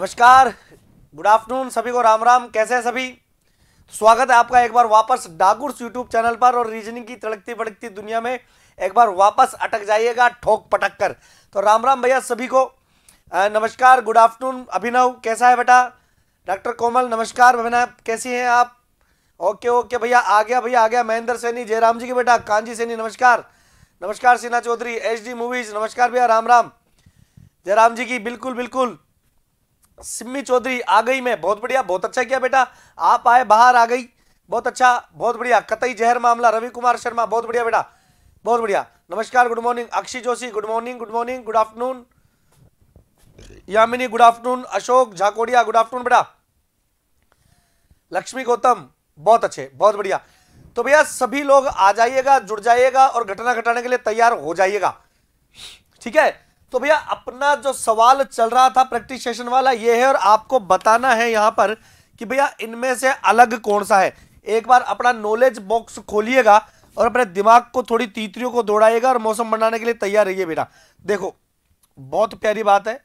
नमस्कार good afternoon सभी को राम राम कैसे हैं सभी तो स्वागत है आपका एक बार वापस डागुर्स यूट्यूब चैनल पर और रीजनिंग की तड़कती भड़कती दुनिया में एक बार वापस अटक जाइएगा ठोक पटक कर तो राम राम भैया सभी को नमस्कार गुड आफ्टरनून अभिनव कैसा है बेटा डॉक्टर कोमल नमस्कार अभिनव कैसी हैं आप ओके ओके भैया आ गया भैया आ गया महेंद्र सैनी जयराम जी के बेटा कांजी सैनी नमस्कार नमस्कार Sinha Chaudhary H D movies नमस्कार भैया राम राम जयराम जी की बिल्कुल बिल्कुल सिमी चौधरी आ गई मैं बहुत बढ़िया बहुत अच्छा किया बेटा आप आए बाहर आ गई बहुत अच्छा बहुत बढ़िया कतई जहर मामला रवि कुमार शर्मा बहुत बढ़िया बेटा बहुत बढ़िया नमस्कार good morning Akshi Joshi good morning good morning good afternoon Yamini good afternoon Ashok Jhakodia good afternoon बेटा लक्ष्मी गौतम बहुत अच्छे बहुत बढ़िया तो भैया सभी लोग आ जाइएगा जुड़ जाइएगा और घटना घटाने के लिए तैयार हो जाइएगा ठीक है तो भैया अपना जो सवाल चल रहा था प्रैक्टिस सेशन वाला ये है और आपको बताना है यहाँ पर कि भैया इनमें से अलग कौन सा है एक बार अपना नॉलेज बॉक्स खोलिएगा और अपने दिमाग को थोड़ी तीतरियों को दौड़ाइएगा और मौसम बनाने के लिए तैयार रहिए बेटा देखो बहुत प्यारी बात है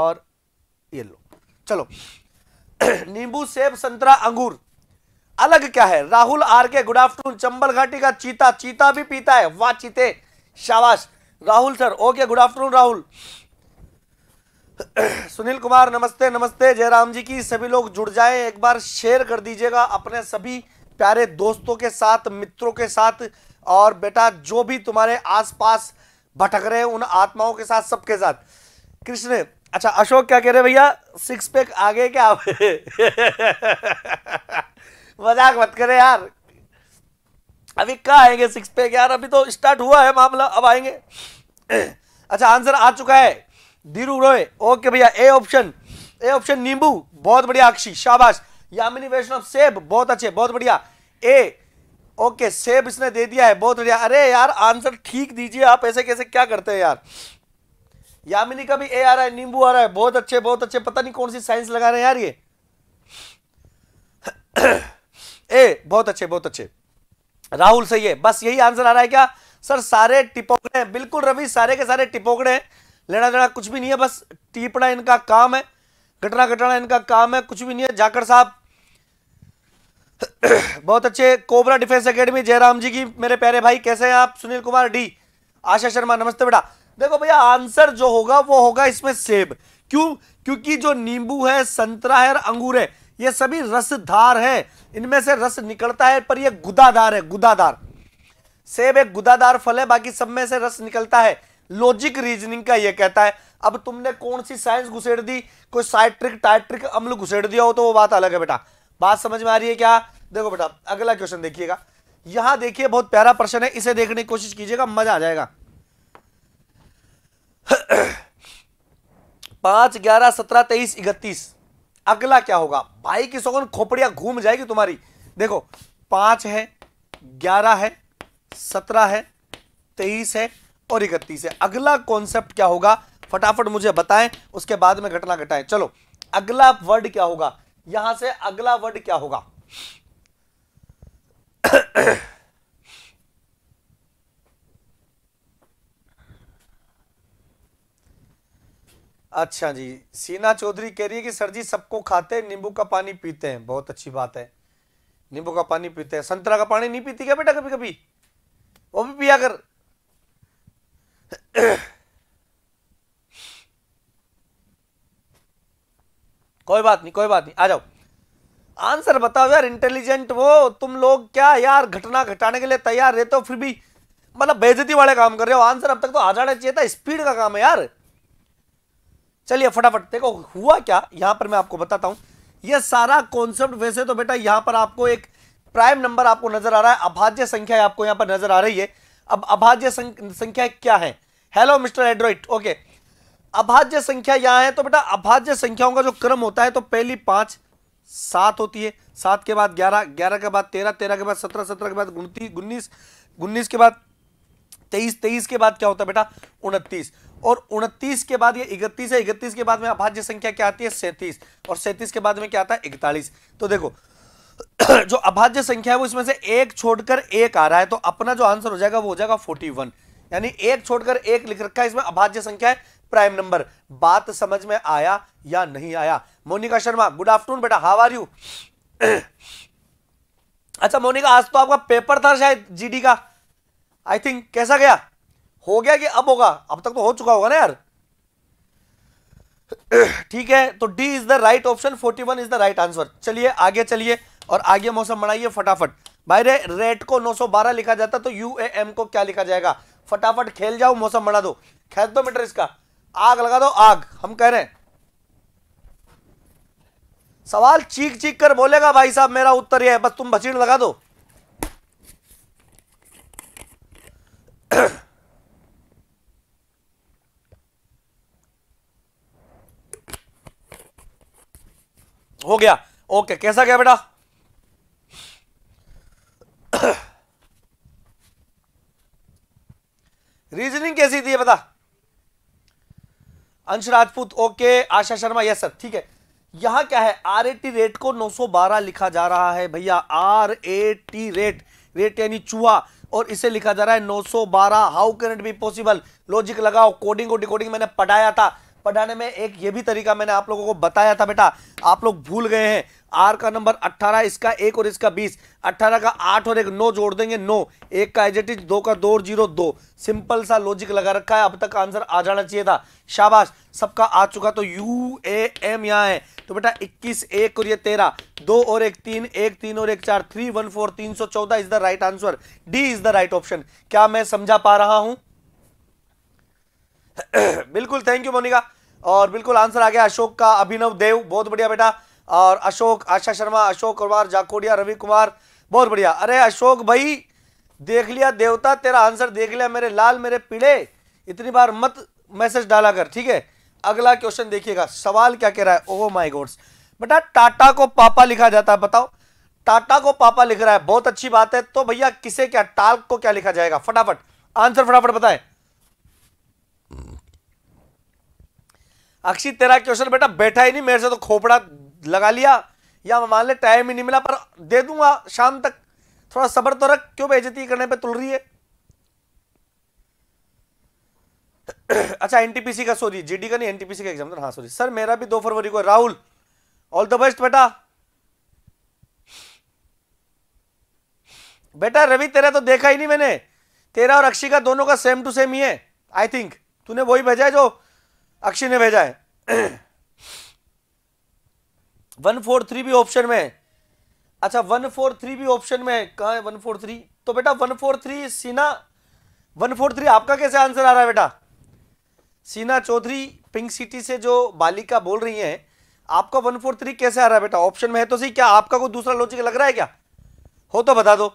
और ये लो चलो नींबू सेब संतरा अंगूर अलग क्या है Rahul R K good afternoon Chambal घाटी का चीता चीता भी पीता है वाह चीते शाबाश Rahul sir okay good afternoon Rahul Sunil Kumar नमस्ते नमस्ते जयराम जी की सभी लोग जुड़ जाए एक बार शेयर कर दीजिएगा अपने सभी प्यारे दोस्तों के साथ मित्रों के साथ और बेटा जो भी तुम्हारे आसपास भटक रहे हैं उन आत्माओं के साथ सबके साथ कृष्ण अच्छा अशोक क्या कह रहे भैया सिक्स पैक आगे क्या मजाक मत करे यार अभी कहाँ आएंगे सिक्स पैक यार अभी तो स्टार्ट हुआ है मामला अब आएंगे अच्छा आंसर आ चुका है धीरू रोए ओके भैया ए ऑप्शन ए ऑप्शन नींबू बहुत बढ़िया अक्षी शाबाश यामिनी वैष्णव सेब बहुत अच्छे बहुत बढ़िया ए ओके सेब इसने दे दिया है बहुत बढ़िया अरे यार आंसर ठीक दीजिए आप ऐसे कैसे क्या करते हैं यार यामिनी का भी ए आ रहा है नींबू आ रहा है बहुत अच्छे बहुत अच्छे पता नहीं कौन सी साइंस लगा रहे हैं यार ये ए बहुत अच्छे बहुत अच्छे राहुल सही है बस यही आंसर आ रहा है क्या सर सारे टिपोकड़े हैं बिल्कुल रवि सारे के सारे टिपोकड़े हैं लेना देना कुछ भी नहीं है बस टीपना इनका काम है घटना घटना इनका काम है कुछ भी नहीं है जाकर साहब बहुत अच्छे cobra defence academy Jairam ji की मेरे प्यारे भाई कैसे हैं आप सुनील कुमार डी आशा शर्मा नमस्ते बेटा देखो भैया आंसर जो होगा वो होगा इसमें सेब क्यों क्योंकि जो नींबू है संतरा है और अंगूर है ये सभी रसधार हैं इनमें से रस निकलता है पर यह गुदादार है गुदादार सेब एक गुदादार फल है बाकी सब में से रस निकलता है लॉजिक रीजनिंग का यह कहता है अब तुमने कौन सी साइंस घुसेड़ दी कोई साइट्रिक टाइट्रिक अम्ल घुसेड़ दिया हो तो वो बात अलग है बेटा बात समझ में आ रही है क्या देखो बेटा अगला क्वेश्चन देखिएगा यहां देखिए बहुत प्यारा प्रश्न है इसे देखने की कोशिश कीजिएगा मजा आ जाएगा पांच ग्यारह सत्रह तेईस इकतीस अगला क्या होगा भाई की सौगन खोपड़िया घूम जाएगी तुम्हारी देखो पांच है ग्यारह है सत्रह है तेईस है और इकतीस है अगला कॉन्सेप्ट क्या होगा फटाफट मुझे बताएं उसके बाद में घटना घटाएं चलो अगला वर्ड क्या होगा यहां से अगला वर्ड क्या होगा अच्छा जी सीना चौधरी कह रही है कि सर जी सबको खाते हैं नींबू का पानी पीते हैं बहुत अच्छी बात है नींबू का पानी पीते हैं संतरा का पानी नहीं पीती क्या बेटा कभी कभी वो भी पिया कर कोई बात नहीं कोई बात नहीं आ जाओ आंसर बताओ यार इंटेलिजेंट वो तुम लोग क्या यार घटना घटाने के लिए तैयार रहते हो फिर भी मतलब बेजती वाले काम कर रहे हो आंसर अब तक तो आ जाना चाहिए था स्पीड का काम है यार चलिए फटाफट देखो हुआ क्या यहां पर मैं आपको बताता हूं यह सारा कॉन्सेप्ट वैसे तो बेटा यहां पर आपको एक प्राइम नंबर आपको नजर आ रहा है अभाज्य संख्या आपको यहां पर नजर आ रही है अब अभाज्य संख्या क्या है हेलो मिस्टर एड्रॉइट ओके अभाज्य संख्या यहां है तो बेटा अभाज्य संख्याओं का जो क्रम होता है तो पहली पांच सात होती है सात के बाद ग्यारह ग्यारह के बाद तेरह तेरह के बाद सत्रह सत्रह के बाद उन्नीस उन्नीस के बाद तेईस तेईस के बाद क्या होता है बेटा उनतीस और उनतीस के बाद ये इकतीस है इकतीस के बाद में अभाज्य संख्या क्या आती है सैंतीस और सैंतीस के बाद में क्या आता है इकतालीस तो देखो जो अभाज्य संख्या है वो इसमें से एक छोड़कर एक आ रहा है तो अपना जो आंसर हो जाएगा वो हो जाएगा फोर्टी वन यानी एक छोड़कर एक लिख रखा है इसमें अभाज्य संख्या है प्राइम नंबर बात समझ में आया या नहीं आया मोनिका शर्मा गुड आफ्टरनून बेटा हाउ आर यू अच्छा मोनिका आज तो आपका पेपर था शायद जीडी का आई थिंक कैसा गया हो गया कि अब होगा अब तक तो हो चुका होगा ना यार ठीक है तो D is the right option forty one is the right answer चलिए आगे चलिए और आगे मौसम बनाइए फटाफट भाई रे रेट को 912 लिखा जाता तो यू ए एम को क्या लिखा जाएगा फटाफट खेल जाओ मौसम बना दो खेल दो मीटर इसका आग लगा दो आग हम कह रहे हैं सवाल चीख चीख कर बोलेगा भाई साहब मेरा उत्तर यह है बस तुम भचीड़ लगा दो हो गया ओके कैसा गया बेटा रीजनिंग कैसी थी बता Ansh Rajput okay Asha Sharma yes sir ठीक है यहां क्या है आर रेट को 912 लिखा जा रहा है भैया R A T rat rat यानी चूहा और इसे लिखा जा रहा है 912 how can it be possible logic लगाओ कोडिंग और डिकोडिंग मैंने पढ़ाया था पढ़ाने में एक ये भी तरीका मैंने आप लोगों को बताया था बेटा आप लोग भूल गए हैं आर का नंबर 18 इसका एक और इसका 20 18 का आठ और एक नो जोड़ देंगे नो एक का एजेटिज दो का दो और जीरो दो सिंपल सा लॉजिक लगा रखा है अब तक आंसर आ जाना चाहिए था शाबाश सबका आ चुका तो यू ए एम यहाँ है तो बेटा 21 एक और ये 13 दो और एक तीन एक तीन और एक चार थ्री वन फोर तीन सौ चौदह is the right answer D is the right option क्या मैं समझा पा रहा हूं बिल्कुल थैंक यू मोनिका और बिल्कुल आंसर आ गया अशोक का अभिनव देव बहुत बढ़िया बेटा और अशोक आशा शर्मा अशोक कुमार जाकोडिया रवि कुमार बहुत बढ़िया अरे अशोक भाई देख लिया देवता तेरा आंसर देख लिया मेरे लाल मेरे पीड़े इतनी बार मत मैसेज डाला कर ठीक है अगला क्वेश्चन देखिएगा सवाल क्या कह रहा है ओह माय गॉड्स बेटा टाटा को पापा लिखा जाता है बताओ टाटा को पापा लिख रहा है बहुत अच्छी बात है तो भैया किसे क्या टाल को क्या लिखा जाएगा फटाफट आंसर फटाफट बताएं अक्षित तेरा क्वेश्चन बेटा बैठा ही नहीं मेरे से तो खोपड़ा लगा लिया या मान ले टाइम ही नहीं मिला पर दे दूंगा शाम तक थोड़ा सबर तो रख क्यों बेजती करने पे तुल रही है अच्छा एनटीपीसी का सॉरी जीडी का नहीं एनटीपीसी का एग्जाम था हाँ सॉरी सर मेरा भी दो फरवरी को राहुल ऑल द बेस्ट बेटा बेटा रवि तेरा तो देखा ही नहीं मैंने तेरा और अक्षी का दोनों का सेम टू सेम ही है आई थिंक तूने वही भेजा है जो अक्षय ने भेजा है वन फोर थ्री भी ऑप्शन में है अच्छा वन फोर थ्री भी ऑप्शन में है कहा है वन फोर थ्री तो बेटा वन फोर थ्री सीना वन फोर थ्री आपका कैसे आंसर आ रहा है बेटा सीना चौधरी पिंक सिटी से जो बालिका बोल रही है आपका वन फोर थ्री कैसे आ रहा है बेटा ऑप्शन में है तो सही क्या आपका कोई दूसरा लॉजिक लग रहा है क्या हो तो बता दो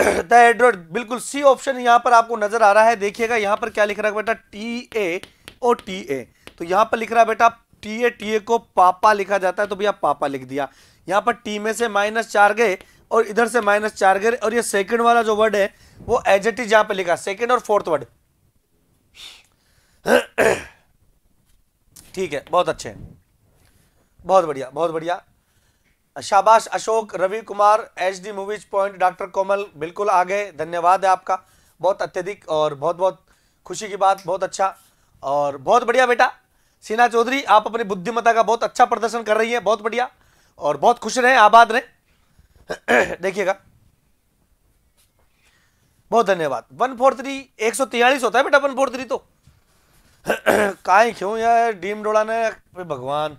द एड्रॉइड बिल्कुल सी ऑप्शन यहां पर आपको नजर आ रहा है देखिएगा यहां पर क्या लिख रहा है बेटा टी ए और टी ए तो यहां पर लिख रहा है बेटा टी ए टी ए को पापा लिखा जाता है तो भैया पापा लिख दिया यहां पर टी में से माइनस चार गए और इधर से माइनस चार गए और ये सेकंड वाला जो वर्ड है वो एजेटिज यहां पर लिखा सेकंड और फोर्थ वर्ड ठीक है बहुत अच्छे बहुत बढ़िया बहुत बढ़िया शाबाश Ashok Ravi Kumar H D movies point doctor Komal बिल्कुल आ गए धन्यवाद है आपका बहुत अत्यधिक और बहुत बहुत खुशी की बात बहुत अच्छा और बहुत बढ़िया बेटा सीना चौधरी आप अपनी बुद्धिमता का बहुत अच्छा प्रदर्शन कर रही हैं बहुत बढ़िया और बहुत खुश रहें आबाद रहें देखिएगा बहुत धन्यवाद वन फोर थ्री एक सौ तिहालीस होता है बेटा वन फोर थ्री तो काय क्यों यार डीम डोड़ा ना भगवान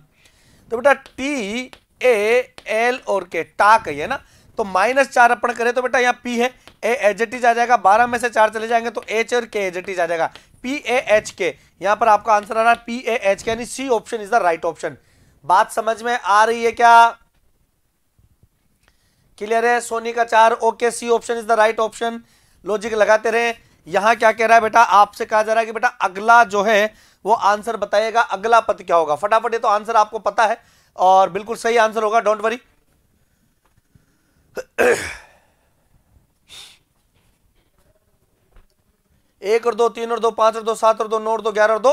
तो बेटा टी ए एल और के टा कही है ना तो माइनस चार अपन करें तो बेटा यहाँ पी है ए एच टी जा जाएगा बारह में से चार चले जाएंगे तो एच और के एच टी जा जाएगा पी ए एच के यहाँ पर आपका आंसर आ रहा है पी ए एच के यानी C option is the right option बात समझ में आ रही है क्या क्लियर है सोनी का चार okay C option is the right option logic लगाते रहे यहां क्या कह रहा है बेटा आपसे कहा जा रहा है कि बेटा अगला जो है वो आंसर बताइएगा अगला पद क्या होगा फटाफट ये तो आंसर आपको पता है और बिल्कुल सही आंसर होगा डोंट वरी एक और दो तीन और दो पांच और दो सात और दो नौ और दो ग्यारह और दो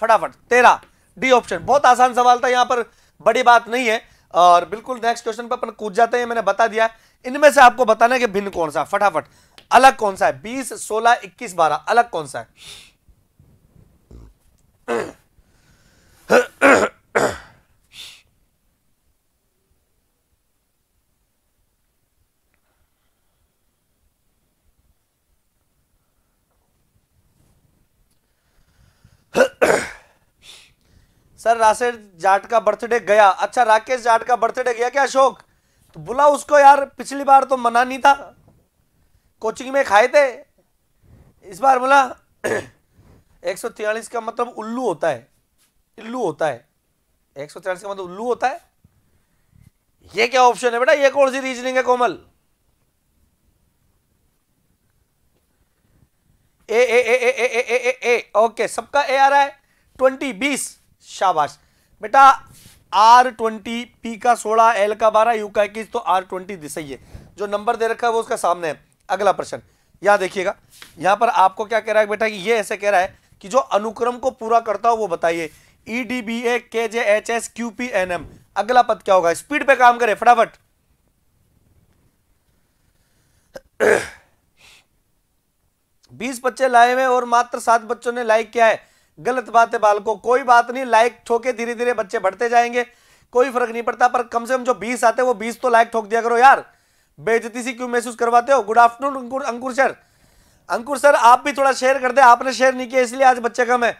फटाफट तेरह डी ऑप्शन बहुत आसान सवाल था यहां पर बड़ी बात नहीं है और बिल्कुल नेक्स्ट क्वेश्चन पर अपन कूद जाते हैं मैंने बता दिया इनमें से आपको बताना है कि भिन्न कौन सा फटाफट अलग कौन सा है बीस सोलह इक्कीस बारह अलग कौन सा है सर राशेर जाट का बर्थडे गया अच्छा राकेश जाट का बर्थडे गया क्या अशोक तो बुला उसको यार पिछली बार तो मना नहीं था कोचिंग में खाए थे इस बार बोला एक सौ का मतलब उल्लू होता है इल्लू होता है एक सौ का मतलब उल्लू होता है ये क्या ऑप्शन है बेटा ये कौन सी रीजनिंग है कोमल ए ए ए ए ए ए ए ए ओके सबका ए आ रहा है ट्वेंटी बीस शाबाश बेटा आर ट्वेंटी पी का सोलह एल का बारह यू का इक्कीस तो आर ट्वेंटी दिसही है जो नंबर दे रखा है वो उसका सामने है अगला प्रश्न यहाँ देखिएगा यहाँ पर आपको क्या कह रहा है बेटा कि ये ऐसे कह रहा है कि जो अनुक्रम को पूरा करता हो वो बताइए E D B A K J H S Q P N M अगला पद क्या होगा स्पीड पे काम करें फटाफट बीस बच्चे लाए हुए और मात्र सात बच्चों ने लाइक किया है गलत बात है बालकों कोई बात नहीं लाइक ठोके धीरे धीरे बच्चे बढ़ते जाएंगे कोई फर्क नहीं पड़ता पर कम से कम जो बीस आते हैं वो बीस तो लाइक ठोक दिया करो यार बेजती सी क्यों महसूस करवाते हो good afternoon Ankur Ankur sir Ankur sir आप भी थोड़ा शेयर कर दे आपने शेयर नहीं किया इसलिए आज बच्चे कम है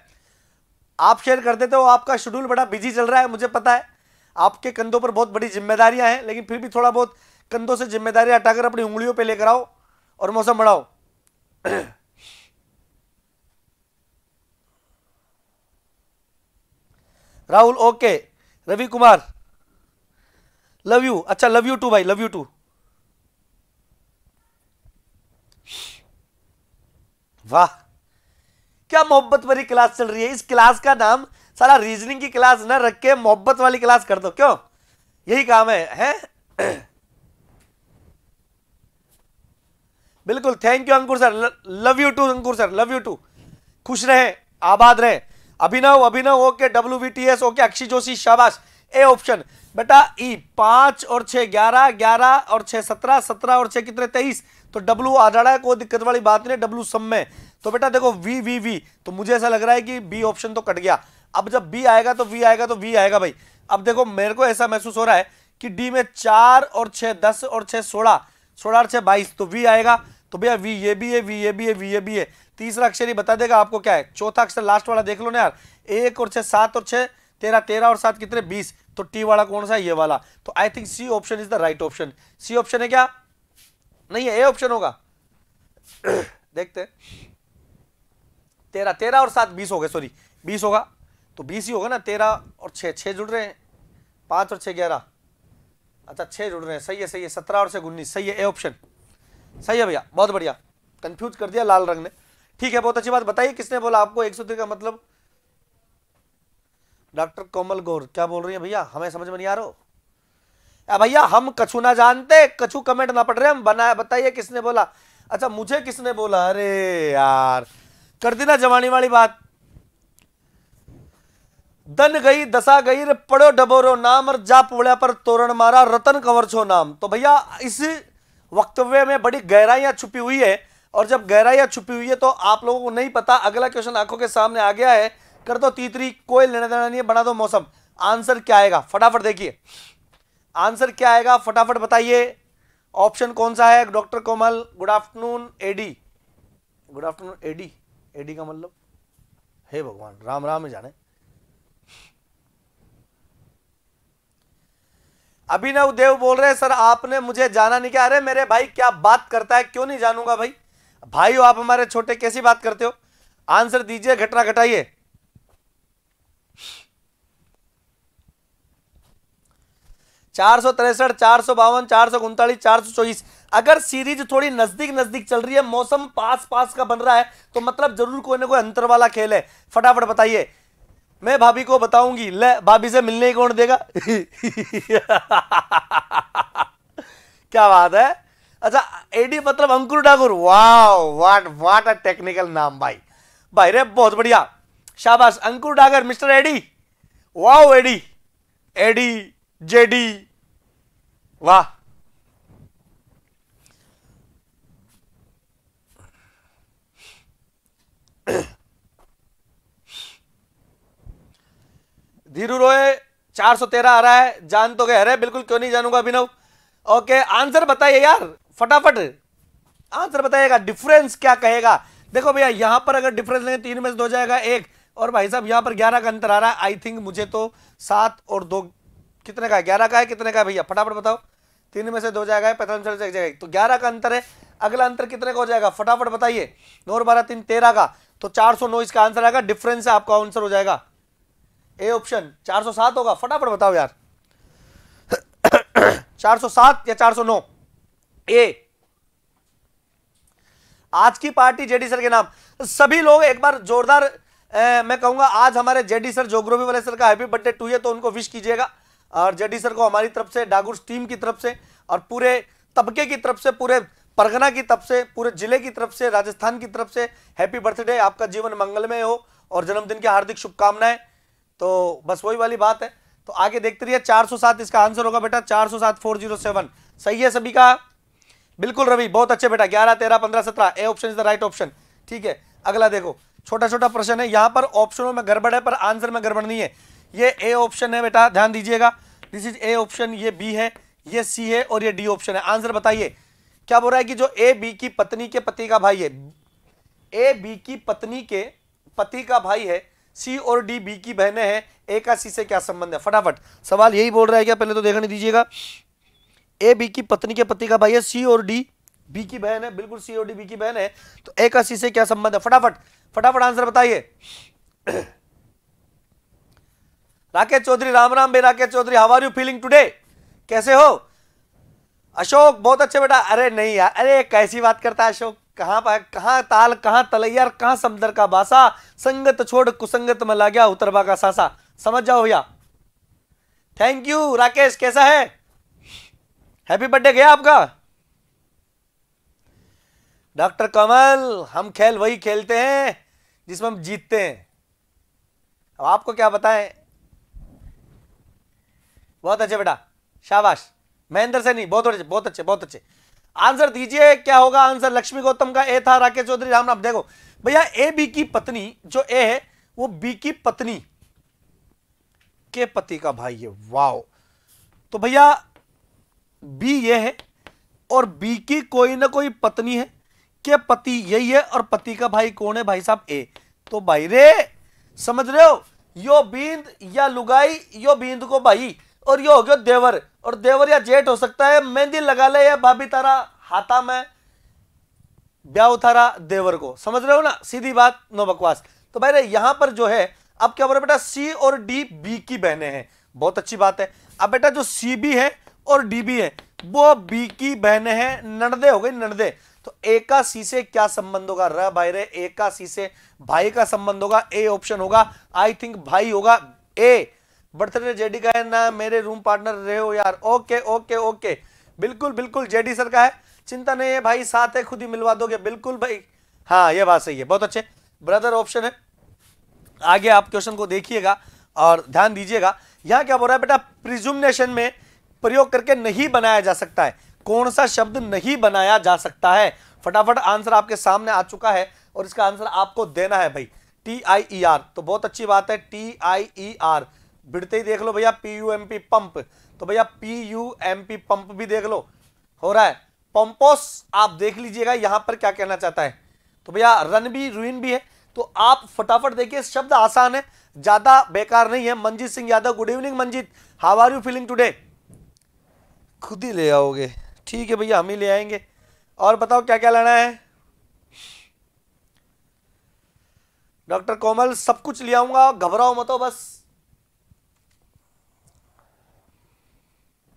आप शेयर कर देते हो आपका शेड्यूल बड़ा बिजी चल रहा है मुझे पता है आपके कंधों पर बहुत बड़ी जिम्मेदारियां हैं लेकिन फिर भी थोड़ा बहुत कंधों से जिम्मेदारी हटाकर अपनी उंगलियों पर लेकर आओ और मौसम बढ़ाओ Rahul okay Ravi Kumar love you अच्छा लव यू टू भाई लव यू टू वाह क्या मोहब्बत भरी क्लास चल रही है इस क्लास का नाम सारा रीजनिंग की क्लास ना रख के मोहब्बत वाली क्लास कर दो क्यों यही काम है हैं बिल्कुल thank you Ankur sir love you too Ankur sir love you too खुश रहे आबाद रहे Abhinav Abhinav okay W B T S okay Akshi Joshi शाबाश ए ऑप्शन बेटा ई पांच और छह ग्यारह ग्यारह और छह सत्रह सत्रह और छह कितने तेईस तो डब्ल्यू आ रहा है कोई दिक्कत वाली बात नहीं डब्ल्यू सम में तो बेटा देखो वी वी वी तो मुझे ऐसा लग रहा है कि बी ऑप्शन तो कट गया अब जब बी आएगा तो वी आएगा तो वी आएगा भाई अब देखो मेरे को ऐसा महसूस हो रहा है कि डी में चार और छह दस और छह सोलह सोलह और छह बाईस तो वी आएगा तो भैया वी ये भी है वी ये भी है वी ये भी है तीसरा अक्षर ही बता देगा आपको क्या है चौथा अक्षर लास्ट वाला देख लो ना यार एक और छः सात और छः तेरह तेरह और सात कितने बीस तो टी वाला कौन सा है ये वाला तो I think C option is the right option C option है क्या नहीं है ए ऑप्शन होगा देखते तेरह तेरह और सात बीस हो गए सॉरी बीस होगा तो बीस ही होगा ना तेरह और छः छः जुड़ रहे हैं पाँच और छः ग्यारह अच्छा छः जुड़ रहे हैं सही है सही है सत्रह और छः उन्नीस सही है ए ऑप्शन सही है भैया बहुत बढ़िया कंफ्यूज कर दिया लाल रंग ने ठीक है बहुत अच्छी बात बताइए किसने बोला आपको एक का मतलब डॉक्टर कोमल गौर क्या बोल रही है भैया हमें समझ में नहीं आ या भैया हम कछु ना जानते कछु कमेंट ना पढ़ रहे हम बना बताइए किसने बोला अच्छा मुझे किसने बोला अरे यार कर दी ना जवानी वाली बात दन गई दशा गई रे पड़ो डबोरो नाम और जा पोड़ा पर तोरण मारा रतन कवर छो नाम तो भैया इस वक्तव्य में बड़ी गहराइयां छुपी हुई है और जब गहराइयां छुपी हुई है तो आप लोगों को नहीं पता अगला क्वेश्चन आंखों के सामने आ गया है कर दो तीतरी कोई लेना देना नहीं है बना दो मौसम आंसर क्या आएगा फटाफट देखिए आंसर क्या आएगा फटाफट बताइए ऑप्शन कौन सा है doctor Komal good afternoon AD good afternoon AD AD का मतलब हे भगवान राम राम जाने अभिनव देव बोल रहे हैं सर आपने मुझे जाना नहीं क्या अरे मेरे भाई क्या बात करता है क्यों नहीं जानूंगा भाई भाई हो आप हमारे छोटे कैसी बात करते हो आंसर दीजिए घटना घटाइए चार सौ तिरसठ चार सौ बावन चार सौ उनतालीस चार सौ चौबीस अगर सीरीज थोड़ी नजदीक नजदीक चल रही है मौसम पास पास का बन रहा है तो मतलब जरूर कोई ना कोई अंतर वाला खेल है फटाफट बताइए मैं भाभी को बताऊंगी ले भाभी से मिलने कौन देगा क्या बात है अच्छा एडी मतलब अंकुर ठाकुर वाह वाट वाट अ टेक्निकल नाम भाई भाई रे बहुत बढ़िया शाबाश अंकुर ठाकर मिस्टर एडी वाह एडी एडी जेडी वाह धीरू रोए 413 आ रहा है जान तो गए अरे बिल्कुल क्यों नहीं जानूंगा अभिनव ओके आंसर बताइए यार फटाफट आंसर बताइएगा डिफरेंस क्या कहेगा देखो भैया यहां पर अगर डिफरेंस लेंगे तीन में से दो जाएगा एक और भाई साहब यहां पर ग्यारह का अंतर आ रहा है आई थिंक मुझे तो सात और दो कितने का है ग्यारह का है कितने का है भैया फटाफट बताओ तीन में से दो जाएगा पैंतालीस चालीस एक जाएगा तो ग्यारह का अंतर है अगला अंतर कितने का हो जाएगा फटाफट बताइए नौ और बारह तीन तेरह का तो चार सौ नौ इसका आंसर आएगा डिफरेंस आपका आंसर हो जाएगा ए ऑप्शन 407 होगा फटाफट बताओ यार 407 या 409 ए आज की पार्टी जेडी सर के नाम सभी लोग एक बार जोरदार मैं कहूंगा आज हमारे जेडी सर जोग्रोवी वाले सर का हैप्पी बर्थडे टू है तो उनको विश कीजिएगा और जेडी सर को हमारी तरफ से डागुर टीम की तरफ से और पूरे तबके की तरफ से पूरे परगना की तरफ से पूरे जिले की तरफ से राजस्थान की तरफ से हैप्पी बर्थडे आपका जीवन मंगलमय हो और जन्मदिन की हार्दिक शुभकामनाएं तो बस वही वाली बात है तो आगे देखते रहिए 407 इसका आंसर होगा बेटा 407 407 सही है सभी का बिल्कुल रवि बहुत अच्छे बेटा 11 13 15 17 A option is the right option ठीक है अगला देखो छोटा छोटा प्रश्न है यहाँ पर ऑप्शनों में गड़बड़ है पर आंसर में गड़बड़ नहीं है ये ए ऑप्शन है बेटा ध्यान दीजिएगा दिस इज ए ऑप्शन ये बी है ये सी है और ये डी ऑप्शन है आंसर बताइए क्या बोल रहा है कि जो ए बी की पत्नी के पति का भाई है ए बी की पत्नी के पति का भाई है सी और डी बी की बहनें हैं ए का सी से क्या संबंध है फटाफट सवाल यही बोल रहा है क्या पहले तो देखने दीजिएगा ए बी की पत्नी के पति का भाई है सी और डी बी की बहन है बिल्कुल सी और डी बी की बहन है तो ए का सी से क्या संबंध है फटाफट फटाफट आंसर बताइए राकेश चौधरी राम राम भाई Rakesh Chaudhary how are you feeling today कैसे हो अशोक बहुत अच्छे बेटा अरे नहीं यार अरे कैसी बात करता है अशोक कहाँ पा कहाँ ताल कहाँ तलैया कहाँ समुद्र का बासा संगत छोड़ कुसंगत में ला गया उतरबा का सासा समझ जाओ भैया थैंक यू राकेश कैसा है हैप्पी बर्थडे गया आपका डॉक्टर कमल हम खेल वही खेलते हैं जिसमें हम जीतते हैं अब आपको क्या बताएं बहुत अच्छे बेटा शाबाश महेंद्र से नहीं बहुत अच्छे बहुत अच्छे बहुत अच्छे आंसर दीजिए क्या होगा आंसर लक्ष्मी गौतम का ए था राकेश चौधरी राम राम देखो भैया ए बी की पत्नी जो ए है वो बी की पत्नी के पति का भाई है वाओ तो भैया बी ये है और बी की कोई ना कोई पत्नी है के पति यही है और पति का भाई कौन है भाई साहब ए तो भाई रे समझ रहे हो यो बींद या लुगाई यो बींद को भाई और ये हो गया देवर और देवर या जेठ हो सकता है मेहंदी लगा ले या भाभी तारा हाथा में ब्या उतारा देवर को समझ रहे हो ना सीधी बात नो बकवास तो भाई यहां पर जो है अब क्या बोल रहे बेटा सी और डी बी की बहने हैं बहुत अच्छी बात है अब बेटा जो सी बी है और डी बी है वो बी की बहने हैं नड़दे हो गई नड़दे तो ए का सी से क्या संबंध होगा रे भाई रे ए का सी से भाई का संबंध होगा ए ऑप्शन होगा आई थिंक भाई होगा ए बर्थडे जेडी का है ना मेरे रूम पार्टनर रहे हो यार ओके ओके ओके बिल्कुल बिल्कुल जेडी सर का है चिंता नहीं है भाई साथ है खुद ही मिलवा दोगे बिल्कुल भाई हाँ ये बात सही है बहुत अच्छे ब्रदर ऑप्शन है आगे आप क्वेश्चन को देखिएगा और ध्यान दीजिएगा यहाँ क्या बोल रहा है बेटा प्रिजुमनेशन में प्रयोग करके नहीं बनाया जा सकता है कौन सा शब्द नहीं बनाया जा सकता है फटाफट आंसर आपके सामने आ चुका है और इसका आंसर आपको देना है भाई टी आई ई आर तो बहुत अच्छी बात है टी आई ई आर बिड़ते ही देख लो भैया P U M P pump तो भैया P U M P pump भी देख लो हो रहा है पंपोस आप देख लीजिएगा यहां पर क्या कहना चाहता है तो भैया रन भी रुइन भी है तो आप फटाफट देखिए शब्द आसान है ज्यादा बेकार नहीं है Manjeet Singh Yadav good evening Manjeet how are you feeling today खुद ही ले आओगे ठीक है भैया हम ही ले आएंगे और बताओ क्या क्या लेना है डॉक्टर कोमल सब कुछ ले आऊंगा घबराओ मतो बस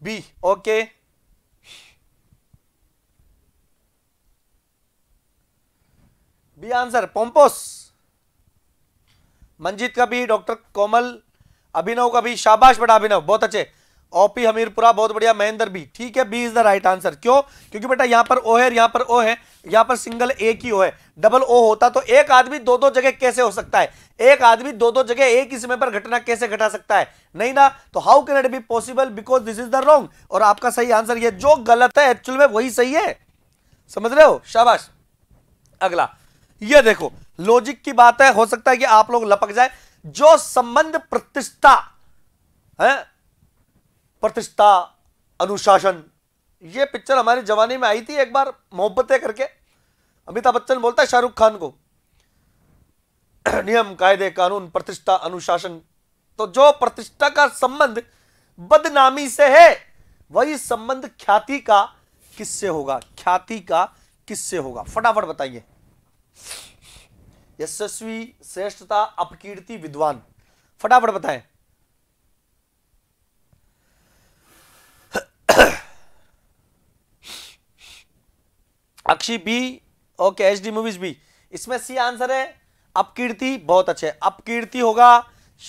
B. Okay. बी आंसर पोम्पोस मंजीत का भी डॉक्टर कोमल अभिनव का भी शाबाश बड़ा अभिनव बहुत अच्छे ओपी हमीरपुरा बहुत बढ़िया महेंद्र बी ठीक है B is the right answer क्यों क्योंकि बेटा यहां पर ओ है यहां पर ओ है यहां पर सिंगल ए की ओ है डबल ओ होता तो एक आदमी दो दो जगह कैसे हो सकता है एक आदमी दो दो जगह एक ही समय पर घटना कैसे घटा सकता है नहीं ना तो how can it be possible because this is the wrong और आपका सही आंसर यह जो गलत है एक्चुअल में वही सही है समझ रहे हो शाबाश अगला ये देखो लॉजिक की बात है हो सकता है कि आप लोग लपक जाए जो संबंध प्रतिष्ठा है प्रतिष्ठा अनुशासन ये पिक्चर हमारे जमाने में आई थी एक बार मोहब्बतें करके अमिताभ बच्चन बोलता है शाहरुख खान को नियम कायदे कानून प्रतिष्ठा अनुशासन तो जो प्रतिष्ठा का संबंध बदनामी से है वही संबंध ख्याति का किससे होगा ख्याति का किससे होगा फटाफट बताइए यशस्वी श्रेष्ठता अपकीर्ति विद्वान फटाफट बताएं Akshi B okay H D movies B इसमें सी आंसर है अपकीर्ति बहुत अच्छे अपकीर्ति होगा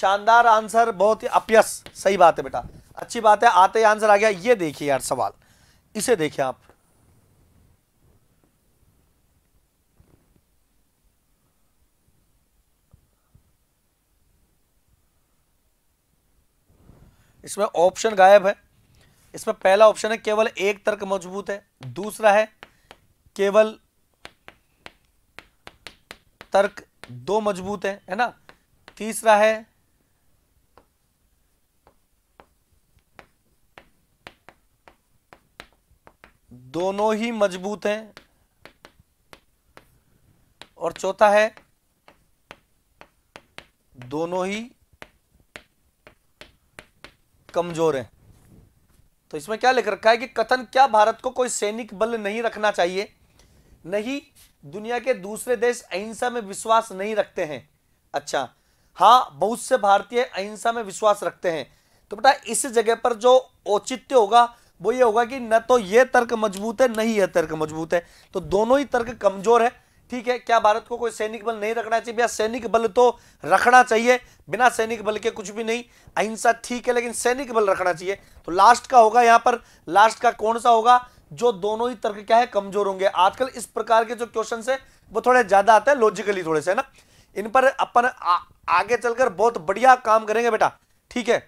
शानदार आंसर बहुत ही अपयस सही बात है बेटा अच्छी बात है आते ही आंसर आ गया ये देखिए यार सवाल इसे देखिए आप इसमें ऑप्शन गायब है इसमें पहला ऑप्शन है केवल एक तर्क मजबूत है दूसरा है केवल तर्क दो मजबूत है है ना तीसरा है दोनों ही मजबूत हैं और चौथा है दोनों ही कमजोर हैं तो इसमें क्या लिख रखा है कि कथन क्या भारत को कोई सैनिक बल नहीं रखना चाहिए नहीं दुनिया के दूसरे देश अहिंसा में विश्वास नहीं रखते हैं अच्छा हाँ बहुत से भारतीय अहिंसा में विश्वास रखते हैं तो बेटा इस जगह पर जो औचित्य होगा वो ये होगा कि न तो ये तर्क मजबूत है नहीं यह तर्क मजबूत है तो दोनों ही तर्क कमजोर है ठीक है क्या भारत को कोई सैनिक बल नहीं रखना चाहिए भैया सैनिक बल तो रखना चाहिए बिना सैनिक बल के कुछ भी नहीं अहिंसा ठीक है लेकिन सैनिक बल रखना चाहिए तो लास्ट का होगा यहाँ पर लास्ट का कौन सा होगा जो दोनों ही तर्क क्या है कमजोर होंगे आजकल इस प्रकार के जो क्वेश्चन है वो थोड़े ज्यादा आते हैं लॉजिकली थोड़े से ना इन पर अपन आगे चलकर बहुत बढ़िया काम करेंगे बेटा ठीक है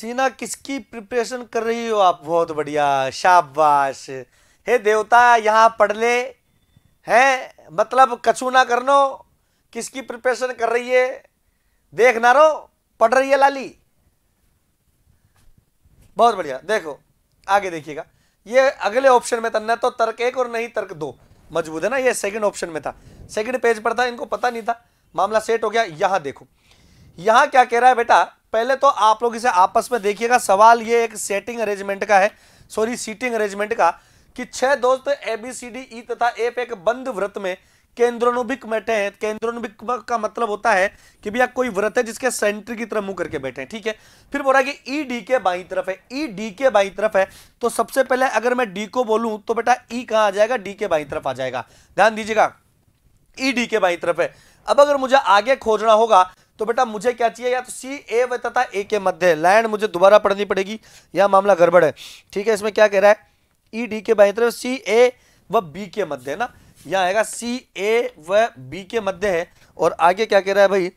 सीना किसकी प्रिपरेशन कर रही हो आप बहुत बढ़िया शाबाश हे देवता यहां पढ़ ले है मतलब कछू ना करनो किसकी प्रिपरेशन कर रही है देख ना रो पढ़ रही है लाली बहुत बढ़िया देखो आगे देखिएगा ये अगले ऑप्शन में था न तो तर्क एक और नहीं तर्क दो मजबूत है ना ये सेकंड ऑप्शन में था सेकंड पेज पर था इनको पता नहीं था मामला सेट हो गया यहां देखो यहां क्या कह रहा है बेटा पहले तो आप लोग इसे आपस में देखिएगा सवाल ये एक सेटिंग अरेंजमेंट का है सॉरी सीटिंग अरेंजमेंट का कि छह दोस्त A B C D E तथा एफ एक बंद व्रत में केंद्रोनुभिक बैठे हैं केंद्रोनुभिक का मतलब होता है कि भैया कोई व्रत है जिसके सेंटर की तरफ मुंह करके बैठे हैं ठीक है फिर बोला कि ई e डी के बाई तरफ है ई e डी के बाई तरफ है तो सबसे पहले अगर मैं डी को बोलूं तो बेटा ई e कहाँ आ जाएगा डी के बाई तरफ आ जाएगा ध्यान दीजिएगा ई डी के बाई तरफ है अब अगर मुझे आगे खोजना होगा तो बेटा मुझे क्या चाहिए या तो सी ए व तथा ए के मध्य लाइन मुझे दोबारा पढ़नी पड़ेगी यह मामला गड़बड़ है ठीक है इसमें क्या कह रहा है ई डी के बाई तरफ सी ए व बी के मध्य है ना यह आएगा सी ए व बी के मध्य है और आगे क्या कह रहा है भाई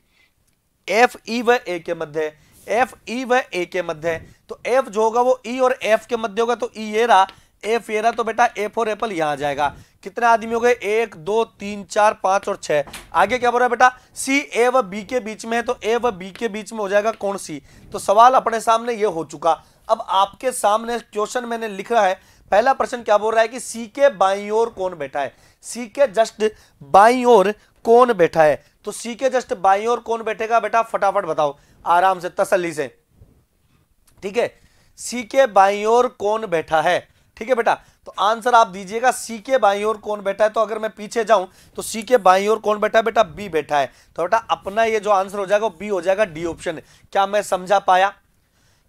एफ ई e व ए के मध्य है एफ ई e व ए के मध्य है तो एफ जो होगा वो ई e और एफ के मध्य होगा तो ई e ये रहा एफ ये रहा तो बेटा ए फॉर एपल यहाँ जाएगा कितने आदमी हो गए एक दो तीन चार पांच और छह आगे क्या बोल रहा है बेटा सी ए व बी के बीच में है तो ए व बी के बीच में हो जाएगा कौन सी तो सवाल अपने सामने ये हो चुका अब आपके सामने क्वेश्चन मैंने लिखा है पहला प्रश्न क्या बोल रहा है कि सी के बाई और कौन बैठा है सी के जस्ट बाई और कौन बैठा है तो सी के जस्ट बाई और कौन बैठेगा बेटा फटाफट बताओ आराम से तसल्ली से ठीक है सी के बाई और कौन बैठा है ठीक है बेटा तो आंसर आप दीजिएगा सी के बाई और कौन बैठा है तो अगर मैं पीछे जाऊं तो सी के बाई और कौन बैठा है बेटा बी बैठा है तो बेटा अपना ये जो आंसर हो जाएगा बी हो जाएगा डी ऑप्शन क्या मैं समझा पाया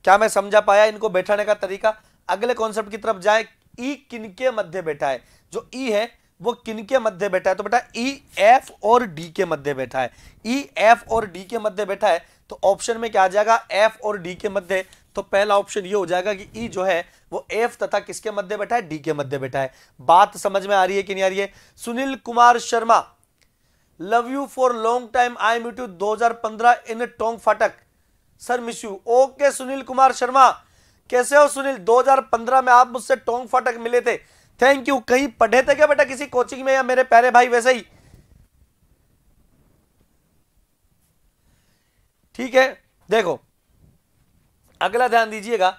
क्या मैं समझा पाया इनको बैठाने का तरीका अगले कॉन्सेप्ट की तरफ जाए ई e किन के मध्य बैठा है जो ई e है वो किन के मध्य बैठा है तो बेटा ई e, एफ और डी के मध्य बैठा है ई एफ और डी के मध्य बैठा है तो ऑप्शन में क्या आ जाएगा एफ और डी के मध्य तो पहला ऑप्शन ये हो जाएगा कि ई e जो है वो एफ तथा किसके मध्य बैठा है डी के मध्य बैठा है बात समझ में आ रही है कि नहीं आ रही है Sunil Kumar Sharma love you for long time I mute you 2015 in टोंग फाटक sir miss you okay Sunil Kumar Sharma कैसे हो सुनील 2015 में आप मुझसे टोंग फटक मिले थे थैंक यू कहीं पढ़े थे क्या बेटा किसी कोचिंग में या मेरे प्यारे भाई वैसे ही ठीक है देखो अगला ध्यान दीजिएगा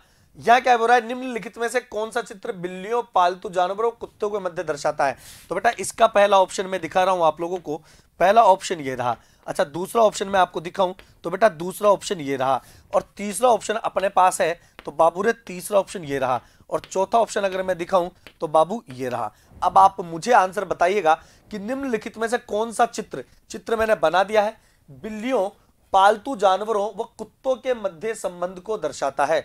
यहां क्या हो रहा है निम्नलिखित में से कौन सा चित्र बिल्लियों पालतू जानवरों कुत्तों के मध्य दर्शाता है तो बेटा इसका पहला ऑप्शन में दिखा रहा हूं आप लोगों को पहला ऑप्शन ये रहा अच्छा दूसरा ऑप्शन मैं आपको दिखाऊं तो बेटा दूसरा ऑप्शन ये रहा और तीसरा ऑप्शन अपने पास है तो बाबू रे तीसरा ऑप्शन ये रहा और चौथा ऑप्शन अगर मैं दिखाऊं तो बाबू ये रहा अब आप मुझे आंसर बताइएगा कि निम्नलिखित में से कौन सा चित्र चित्र मैंने बना दिया है बिल्लियों पालतू जानवरों व कुत्तों के मध्य संबंध को दर्शाता है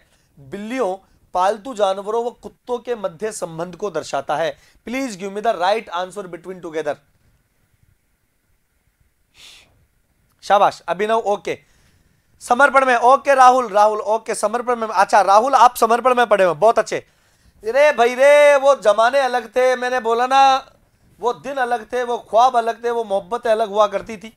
बिल्लियों पालतू जानवरों व कुत्तों के मध्य संबंध को दर्शाता है please give me the right answer between together शाबाश अभिनव ओके समर्पण में ओके राहुल राहुल ओके समर्पण में अच्छा राहुल आप समर्पण में पढ़े हो बहुत अच्छे रे भाई रे वो जमाने अलग थे मैंने बोला ना वो दिन अलग थे वो ख्वाब अलग थे वो मोहब्बत अलग हुआ करती थी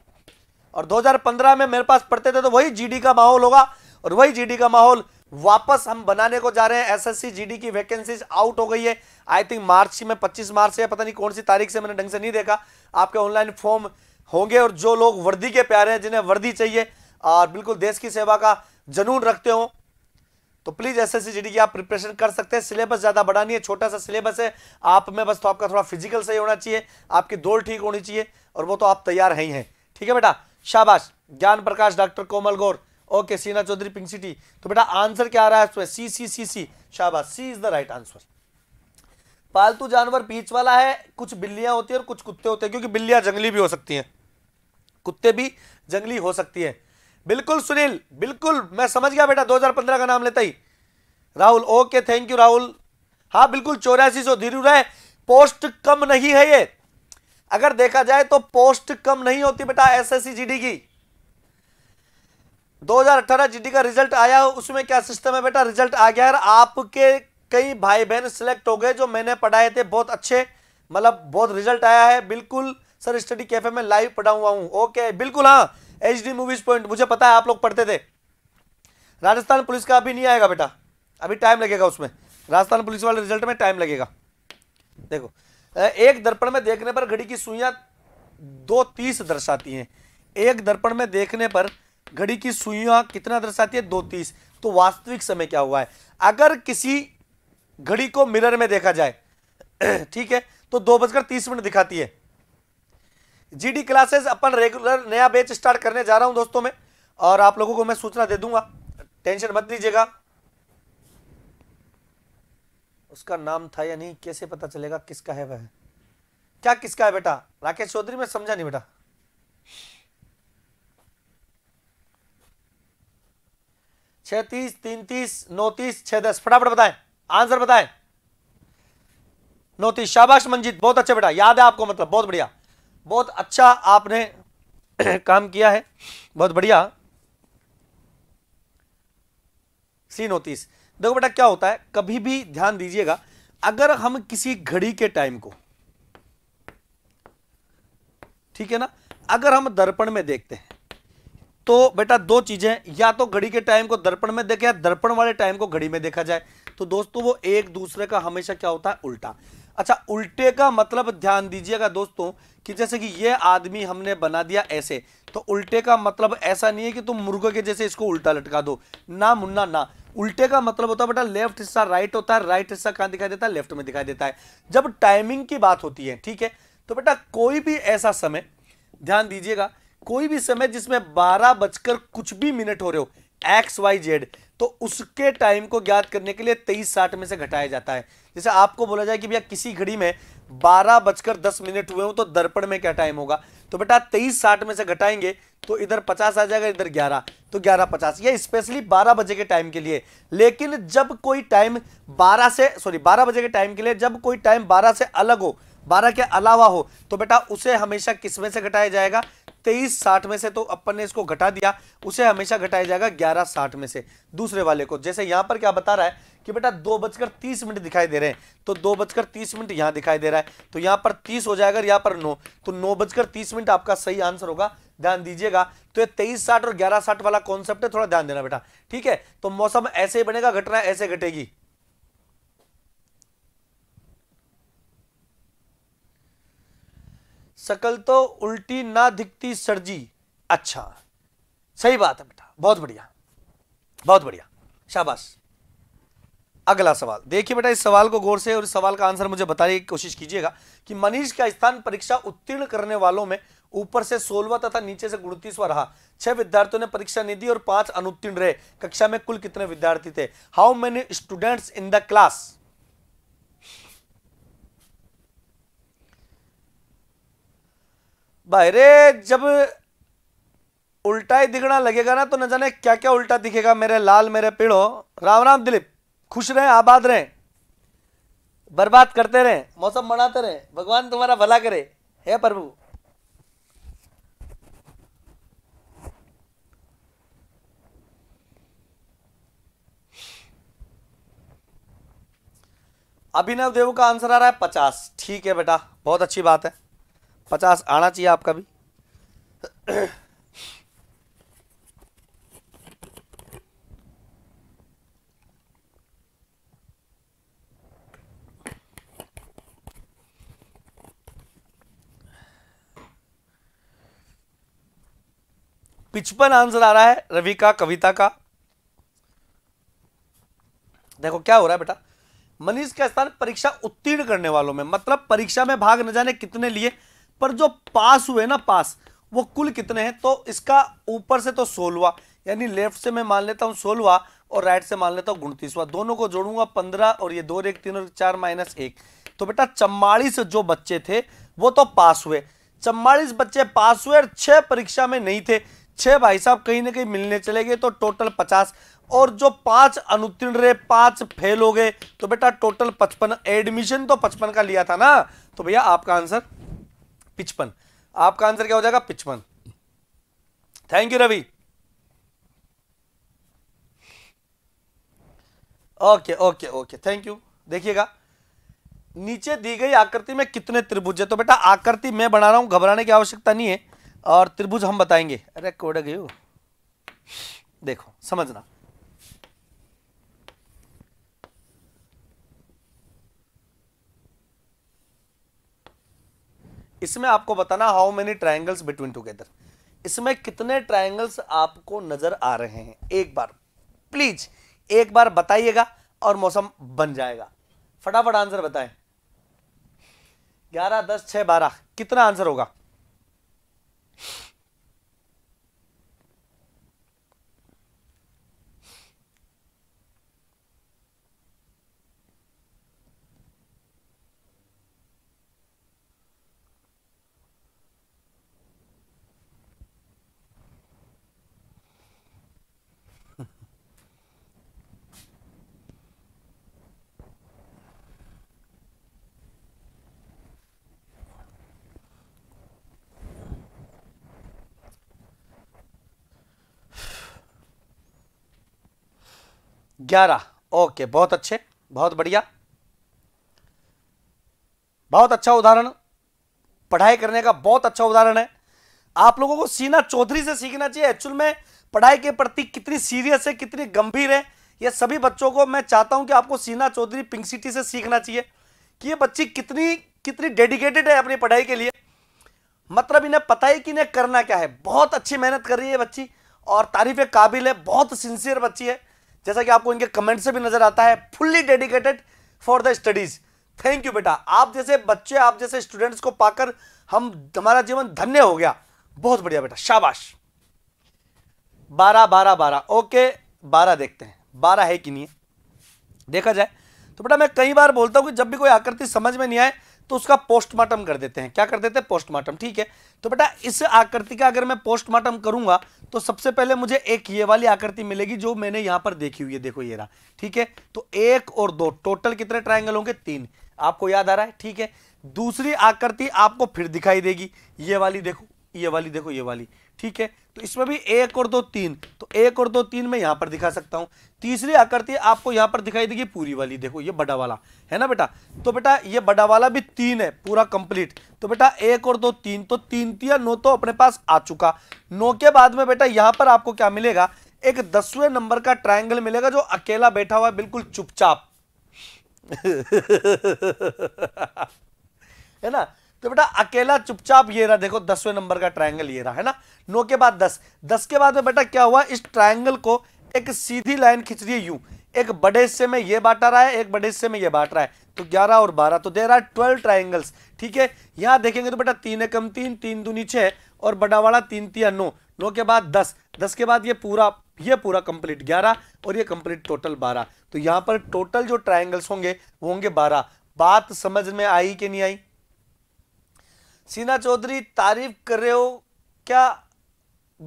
और 2015 में मेरे पास पढ़ते थे तो वही जीडी का माहौल होगा और वही जीडी का माहौल वापस हम बनाने को जा रहे हैं एसएससी जीडी की वैकेंसीज आउट हो गई है आई थिंक मार्च में 25 मार्च से पता नहीं कौन सी तारीख से मैंने ढंग से नहीं देखा आपके ऑनलाइन फॉर्म होंगे और जो लोग वर्दी के प्यारे हैं जिन्हें वर्दी चाहिए और बिल्कुल देश की सेवा का जनून रखते हो तो प्लीज़ एस एस की आप प्रिपरेशन कर सकते हैं सिलेबस ज़्यादा बड़ा नहीं है छोटा सा सिलेबस है आप में बस तो आपका थोड़ा फिजिकल सही होना चाहिए आपकी दौड़ ठीक होनी चाहिए और वो तो आप तैयार हैं ही हैं ठीक है बेटा शाबाश ज्ञान प्रकाश डॉक्टर कोमल गौर ओके सीना चौधरी पिंक सिटी तो बेटा आंसर क्या आ रहा है सी सी सी सी शाबाश C is the right answer पालतू जानवर बीच वाला है कुछ बिल्लियां होती है और कुछ कुत्ते होते हैं क्योंकि बिल्लियां जंगली भी हो सकती हैं कुत्ते भी जंगली हो सकती है बिल्कुल सुनील बिल्कुल मैं समझ गया बेटा 2015 का नाम लेता ही Rahul okay thank you Rahul हाँ बिल्कुल चौरासी सौ धीरू राय पोस्ट कम नहीं है ये अगर देखा जाए तो पोस्ट कम नहीं होती बेटा एसएससी जीडी की 2018 जीडी का रिजल्ट आया उसमें क्या सिस्टम है बेटा रिजल्ट आ गया आपके कई भाई बहन सिलेक्ट हो गए जो मैंने पढ़ाए थे बहुत अच्छे मतलब बहुत रिजल्ट आया है बिल्कुल सर स्टडी कैफे में लाइव पढ़ा हुआ हूँ ओके बिल्कुल हाँ एच डी मूवीज पॉइंट मुझे पता है आप लोग पढ़ते थे राजस्थान पुलिस का अभी नहीं आएगा बेटा अभी टाइम लगेगा उसमें राजस्थान पुलिस वाले रिजल्ट में टाइम लगेगा देखो एक दर्पण में देखने पर घड़ी की सुइयाँ दो तीस दर्शाती हैं एक दर्पण में देखने पर घड़ी की सुइयाँ कितना दर्शाती है दो तीस तो वास्तविक समय क्या हुआ है अगर किसी घड़ी को मिरर में देखा जाए ठीक है तो दो बजकर तीस मिनट दिखाती है जीडी क्लासेस अपन रेगुलर नया बैच स्टार्ट करने जा रहा हूं दोस्तों मैं और आप लोगों को मैं सूचना दे दूंगा टेंशन मत लीजिएगा उसका नाम था या नहीं कैसे पता चलेगा किसका है वह क्या किसका है बेटा राकेश चौधरी में समझा नहीं बेटा छत्तीस तीन तीस नौ तीस छह दस फटाफट बताएं आंसर बताएं नौतीस शाबाश मंजीत बहुत अच्छे बेटा याद है आपको मतलब बहुत बढ़िया बहुत अच्छा आपने काम किया है बहुत बढ़िया सी नोटिस देखो बेटा क्या होता है कभी भी ध्यान दीजिएगा अगर हम किसी घड़ी के टाइम को ठीक है ना अगर हम दर्पण में देखते हैं तो बेटा दो चीजें या तो घड़ी के टाइम को दर्पण में देखें या दर्पण वाले टाइम को घड़ी में देखा जाए तो दोस्तों वो एक दूसरे का हमेशा क्या होता है उल्टा अच्छा उल्टे का मतलब ध्यान दीजिएगा दोस्तों कि जैसे कि ये आदमी हमने बना दिया ऐसे तो उल्टे का मतलब ऐसा नहीं है कि तुम मुर्ग के जैसे इसको उल्टा लटका दो ना मुन्ना ना उल्टे का मतलब होता है बेटा लेफ्ट हिस्सा राइट होता है राइट हिस्सा कहाँ दिखाई देता है लेफ्ट में दिखाई देता है जब टाइमिंग की बात होती है ठीक है तो बेटा कोई भी ऐसा समय ध्यान दीजिएगा कोई भी समय जिसमें बारह बजकर कुछ भी मिनट हो रहे हो एक्स वाई जेड तो उसके टाइम को ज्ञात करने के लिए तेईस साठ में से घटाया जाता है जैसे आपको बोला जाए कि भैया किसी घड़ी में बारह बजकर दस मिनट हुए हो तो दर्पण में क्या टाइम होगा तो बेटा तेईस साठ में से घटाएंगे तो इधर पचास आ जाएगा इधर ग्यारह तो ग्यारह पचास ये स्पेशली बारह बजे के टाइम के लिए लेकिन जब कोई टाइम बारह से सॉरी बारह बजे के टाइम के लिए जब कोई टाइम बारह से अलग हो बारह के अलावा हो तो बेटा उसे हमेशा किसमें से घटाया जाएगा तेईस साठ में से तो अपन ने इसको घटा दिया उसे हमेशा घटाया जाएगा ग्यारह साठ में से दूसरे वाले को जैसे यहां पर क्या बता रहा है कि बेटा दो बजकर तीस मिनट दिखाई दे रहे हैं तो दो बजकर तीस मिनट यहां दिखाई दे रहा है तो यहां पर तीस हो जाएगा यहां पर नौ तो नौ बजकर तीस मिनट आपका सही आंसर होगा ध्यान दीजिएगा तो ये तेईस साठ और ग्यारह साठ वाला कॉन्सेप्ट है थोड़ा ध्यान देना बेटा ठीक है तो मौसम ऐसे ही बनेगा घटना ऐसे घटेगी सकल तो उल्टी ना दिखती सरजी अच्छा सही बात है बेटा बहुत बढ़िया बहुत बढ़िया शाबाश अगला सवाल देखिए बेटा इस सवाल को गौर से और इस सवाल का आंसर मुझे बताने की कोशिश कीजिएगा कि मनीष का स्थान परीक्षा उत्तीर्ण करने वालों में ऊपर से सोलवा तथा नीचे से गुणतीसवा रहा छह विद्यार्थियों ने परीक्षा नहीं दी और पांच अनुत्तीर्ण रहे कक्षा में कुल कितने विद्यार्थी थे how many students in the class रे जब उल्टा ही दिखना लगेगा ना तो न जाने क्या क्या उल्टा दिखेगा मेरे लाल मेरे पीड़ो राम राम दिलीप खुश रहे आबाद रहे बर्बाद करते रहे मौसम मनाते रहे भगवान तुम्हारा भला करे हे प्रभु अभिनव देव का आंसर आ रहा है पचास ठीक है बेटा बहुत अच्छी बात है पचास आना चाहिए आपका भी पिचपन आंसर आ रहा है रवि का कविता का देखो क्या हो रहा है बेटा मनीष का स्थान परीक्षा उत्तीर्ण करने वालों में मतलब परीक्षा में भाग न जाने कितने लिए पर जो पास हुए ना पास वो कुल कितने हैं तो इसका ऊपर से तो सोलवा यानी लेफ्ट से मैं मान लेता हूँ सोलवा और राइट से मान लेता हूँ उनतीसवा दोनों को जोड़ूंगा पंद्रह और ये दो एक तीन और चार माइनस एक तो बेटा चम्बालीस जो बच्चे थे वो तो पास हुए चम्बालीस बच्चे पास हुए और छः परीक्षा में नहीं थे छः भाई साहब कहीं ना कहीं मिलने चले गए तो टोटल पचास और जो पांच अनुत्तीर्ण रहे पांच फेल हो गए तो बेटा टोटल पचपन एडमिशन तो पचपन का लिया था ना तो भैया आपका आंसर पिचपन आपका आंसर क्या हो जाएगा पिचपन thank you Ravi okay okay okay thank you देखिएगा नीचे दी गई आकृति में कितने त्रिभुज है तो बेटा आकृति मैं बना रहा हूं घबराने की आवश्यकता नहीं है और त्रिभुज हम बताएंगे अरे कोड गयो देखो समझना इसमें आपको बताना how many triangles between together इसमें कितने ट्राइंगल्स आपको नजर आ रहे हैं एक बार प्लीज एक बार बताइएगा और मौसम बन जाएगा फटाफट आंसर बताएं ग्यारह दस 6, बारह कितना आंसर होगा ग्यारह ओके बहुत अच्छे बहुत बढ़िया बहुत अच्छा उदाहरण पढ़ाई करने का बहुत अच्छा उदाहरण है आप लोगों को सीना चौधरी से सीखना चाहिए एक्चुअल में पढ़ाई के प्रति कितनी सीरियस है कितनी गंभीर है ये सभी बच्चों को मैं चाहता हूं कि आपको सीना चौधरी पिंक सिटी से सीखना चाहिए कि ये बच्ची कितनी कितनी डेडिकेटेड है अपनी पढ़ाई के लिए मतलब इन्हें पता ही कि इन्हें करना क्या है बहुत अच्छी मेहनत कर रही है बच्ची और तारीफ़ काबिल है बहुत सिंसियर बच्ची है जैसा कि आपको इनके कमेंट से भी नजर आता है fully dedicated for the studies thank you बेटा आप जैसे बच्चे आप जैसे स्टूडेंट्स को पाकर हम हमारा जीवन धन्य हो गया बहुत बढ़िया बेटा शाबाश बारह बारह बारह ओके बारह देखते हैं बारह है कि नहीं देखा जाए तो बेटा मैं कई बार बोलता हूं कि जब भी कोई आकृति समझ में नहीं आए तो उसका पोस्टमार्टम कर देते हैं क्या कर देते हैं पोस्टमार्टम ठीक है तो बेटा इस आकृति का अगर मैं पोस्टमार्टम करूंगा तो सबसे पहले मुझे एक ये वाली आकृति मिलेगी जो मैंने यहां पर देखी हुई है देखो ये रहा ठीक है तो एक और दो टोटल कितने ट्राइंगल होंगे तीन आपको याद आ रहा है ठीक है दूसरी आकृति आपको फिर दिखाई देगी ये वाली देखो ये वाली देखो ये वाली ठीक है तो इसमें भी एक और दो तीन तो एक और दो तीन मैं यहां पर दिखा सकता हूं तीसरी आकृति आपको यहां पर दिखाई देगी पूरी वाली देखो ये बड़ा वाला है ना बेटा तो बेटा ये बड़ा वाला भी तीन है पूरा कंप्लीट तो बेटा एक और दो तीन तो तीन तिया नो तो अपने पास आ चुका नो के बाद में बेटा यहां पर आपको क्या मिलेगा एक दसवें नंबर का ट्राइंगल मिलेगा जो अकेला बैठा हुआ है बिल्कुल चुपचाप है ना तो बेटा अकेला चुपचाप ये रहा देखो दसवें नंबर का ट्रायंगल ये रहा है ना नौ के बाद दस दस के बाद में बेटा क्या हुआ इस ट्रायंगल को एक सीधी लाइन खींच रही है यू एक बड़े हिस्से में ये बांटा रहा है एक बड़े हिस्से में ये बांट रहा है तो ग्यारह और बारह तो दे रहा है ट्वेल्व ट्राइंगल्स ठीक है यहाँ देखेंगे तो बेटा तीन एकम तीन तीन दो नीचे और बड़ा वाला तीन तिया नौ नौ के बाद दस दस के बाद ये पूरा ये पूरा कंप्लीट ग्यारह और ये कंप्लीट टोटल बारह तो यहाँ पर टोटल जो ट्राइंगल्स होंगे वो होंगे बारह बात समझ में आई कि नहीं आई सीना चौधरी तारीफ कर रहे हो क्या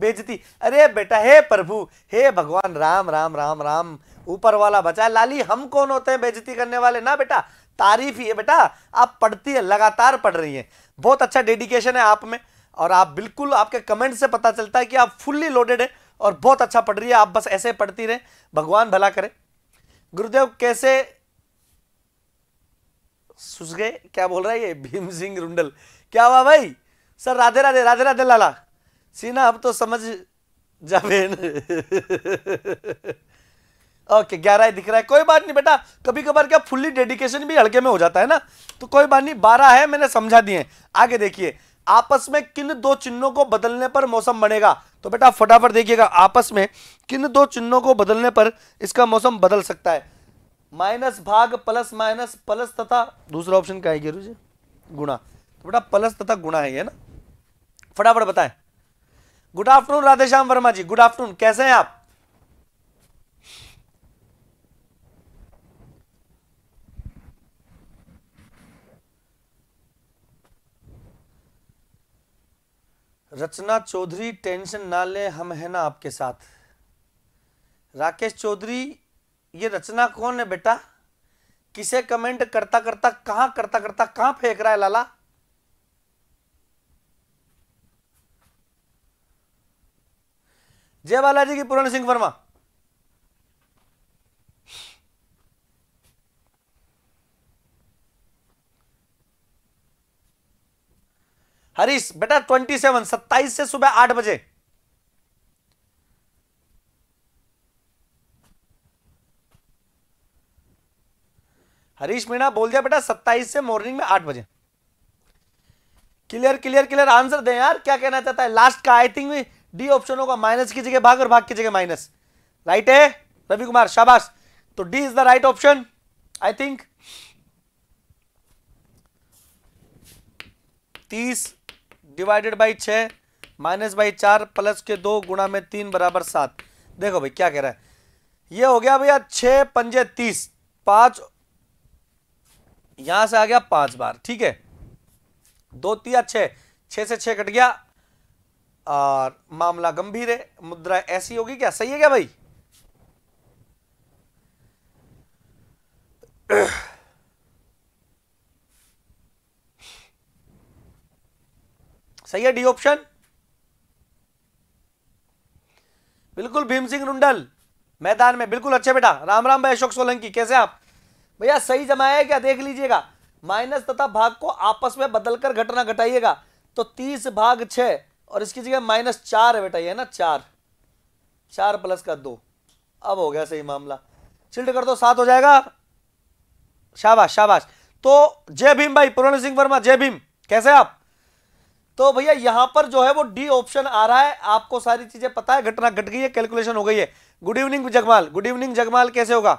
बेजती अरे बेटा हे प्रभु हे भगवान राम राम राम राम ऊपर वाला बचा लाली हम कौन होते हैं बेजती करने वाले ना बेटा तारीफ ही है बेटा आप पढ़ती है लगातार पढ़ रही है बहुत अच्छा डेडिकेशन है आप में और आप बिल्कुल आपके कमेंट से पता चलता है कि आप फुल्ली लोडेड है और बहुत अच्छा पढ़ रही है आप बस ऐसे पढ़ती रहे भगवान भला करे गुरुदेव कैसे सुस गए क्या बोल रहा है ये भीम सिंह रुंडल क्या हुआ भाई सर राधे राधे राधे राधे लाला सीना अब तो समझ जावे ओके ग्यारह दिख रहा है कोई बात नहीं बेटा कभी कभार क्या फुल्ली डेडिकेशन भी हल्के में हो जाता है ना तो कोई बात नहीं बारह है मैंने समझा दिए आगे देखिए आपस में किन दो चिन्हों को बदलने पर मौसम बनेगा तो बेटा फटाफट देखिएगा आपस में किन दो चिन्हों को बदलने पर इसका मौसम बदल सकता है माइनस भाग प्लस माइनस प्लस तथा दूसरा ऑप्शन क्या है गुरु जी गुणा बेटा प्लस तथा गुणा है ये ना फटाफट बताएं good afternoon Radheshyam Verma ji good afternoon कैसे हैं आप रचना चौधरी टेंशन ना ले हम है ना आपके साथ राकेश चौधरी ये रचना कौन है बेटा किसे कमेंट करता करता कहां करता करता कहां फेंक रहा है लाला जय बालाजी की पूरण सिंह वर्मा हरीश बेटा ट्वेंटी सेवन सत्ताईस से सुबह आठ बजे हरीश मीणा बोल दिया बेटा सत्ताईस से मॉर्निंग में आठ बजे क्लियर क्लियर क्लियर आंसर दें यार क्या कहना चाहता है लास्ट का आई थिंक डी ऑप्शन होगा माइनस की जगह भाग और भाग की जगह माइनस राइट है रवि कुमार शाबाश तो D is the right option I think तीस डिवाइडेड बाई छ माइनस बाई चार प्लस के दो गुणा में तीन बराबर सात देखो भाई क्या कह रहा है ये हो गया भैया छ पंजे तीस पांच यहां से आ गया पांच बार ठीक है दो तीन छ छ से छ कट गया और मामला गंभीर है मुद्रा ऐसी होगी क्या सही है क्या भाई सही है डी ऑप्शन बिल्कुल भीम सिंह रुंडल मैदान में बिल्कुल अच्छे बेटा राम राम भाई अशोक सोलंकी कैसे आप भैया सही जमाया है क्या देख लीजिएगा माइनस तथा भाग को आपस में बदलकर घटना घटाइएगा तो तीस भाग छः और इसकी जगह माइनस चार है बेटा ये ना चार चार प्लस का दो अब हो गया सही मामला चिल्ड कर दो सात हो जाएगा शाबाश शाबाश तो जय भीम भाई पुरान सिंह वर्मा जय भीम कैसे आप तो भैया यहां पर जो है वो डी ऑप्शन आ रहा है आपको सारी चीजें पता है घटना घट गई है कैलकुलेशन हो गई है good evening Jagmal good evening Jagmal कैसे होगा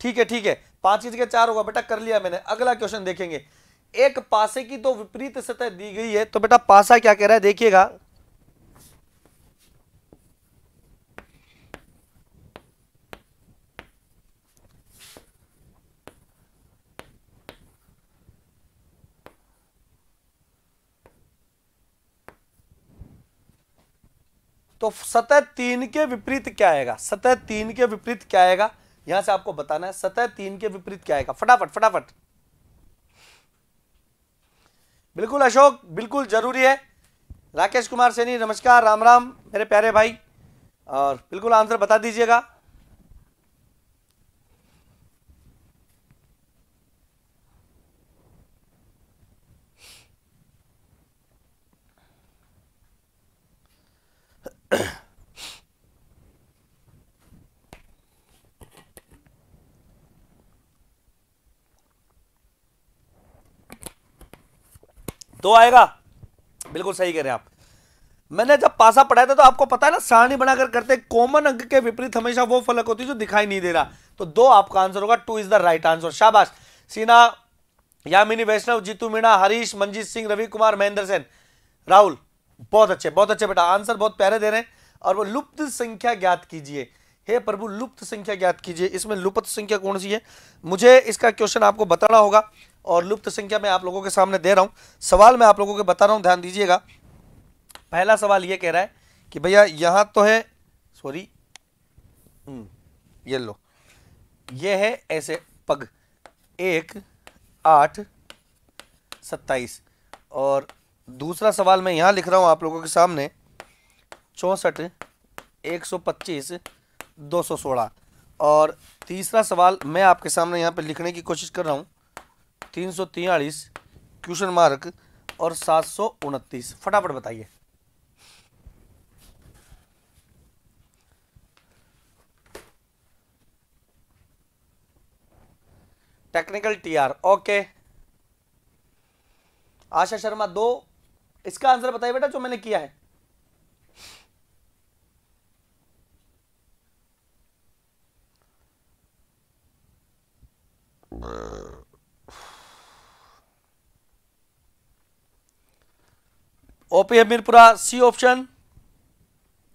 ठीक है ठीक है पांच चीज के चार होगा बेटा कर लिया मैंने अगला क्वेश्चन देखेंगे एक पासे की तो विपरीत सतह दी गई है तो बेटा पासा क्या कह रहा है देखिएगा तो सतह तीन के विपरीत क्या आएगा सतह तीन के विपरीत क्या आएगा यहां से आपको बताना है सतह तीन के विपरीत क्या आएगा फटाफट फटाफट बिल्कुल अशोक बिल्कुल जरूरी है राकेश कुमार सैनी नमस्कार राम राम मेरे प्यारे भाई और बिल्कुल आंसर बता दीजिएगा दो तो आएगा बिल्कुल सही कह रहे हैं आप मैंने जब पासा पढ़ाया था तो आपको पता है ना सारणी बनाकर करते कॉमन अंक के विपरीत हमेशा वो फलक होती है जो दिखाई नहीं दे रहा तो दो आपका आंसर होगा two is the right answer शाबाश सीना यामिनी वैष्णव जीतू मीणा हरीश मंजीत सिंह रवि कुमार महेंद्र सेन राहुल बहुत अच्छे बहुत अच्छे बेटा आंसर बहुत प्यारे दे रहे हैं और वो लुप्त संख्या ज्ञात कीजिए हे प्रभु लुप्त संख्या ज्ञात कीजिए इसमें लुप्त संख्या कौन सी है मुझे इसका क्वेश्चन आपको बताना होगा और लुप्त संख्या मैं आप लोगों के सामने दे रहा हूँ सवाल मैं आप लोगों के बता रहा हूँ ध्यान दीजिएगा पहला सवाल ये कह रहा है कि भैया यहाँ तो है सॉरी हम्म, ये लो ये है ऐसे पग एक आठ सत्ताईस और दूसरा सवाल मैं यहाँ लिख रहा हूँ आप लोगों के सामने चौंसठ एक सौ पच्चीस दो सौ सोलह और तीसरा सवाल मैं आपके सामने यहाँ पर लिखने की कोशिश कर रहा हूँ तीन सौ तिहालीस क्वेश्चन मार्क और सात सौ उनतीस फटाफट बताइए technical TR okay Asha Sharma दो इसका आंसर बताइए बेटा जो मैंने किया है ओपी हमीरपुरा सी ऑप्शन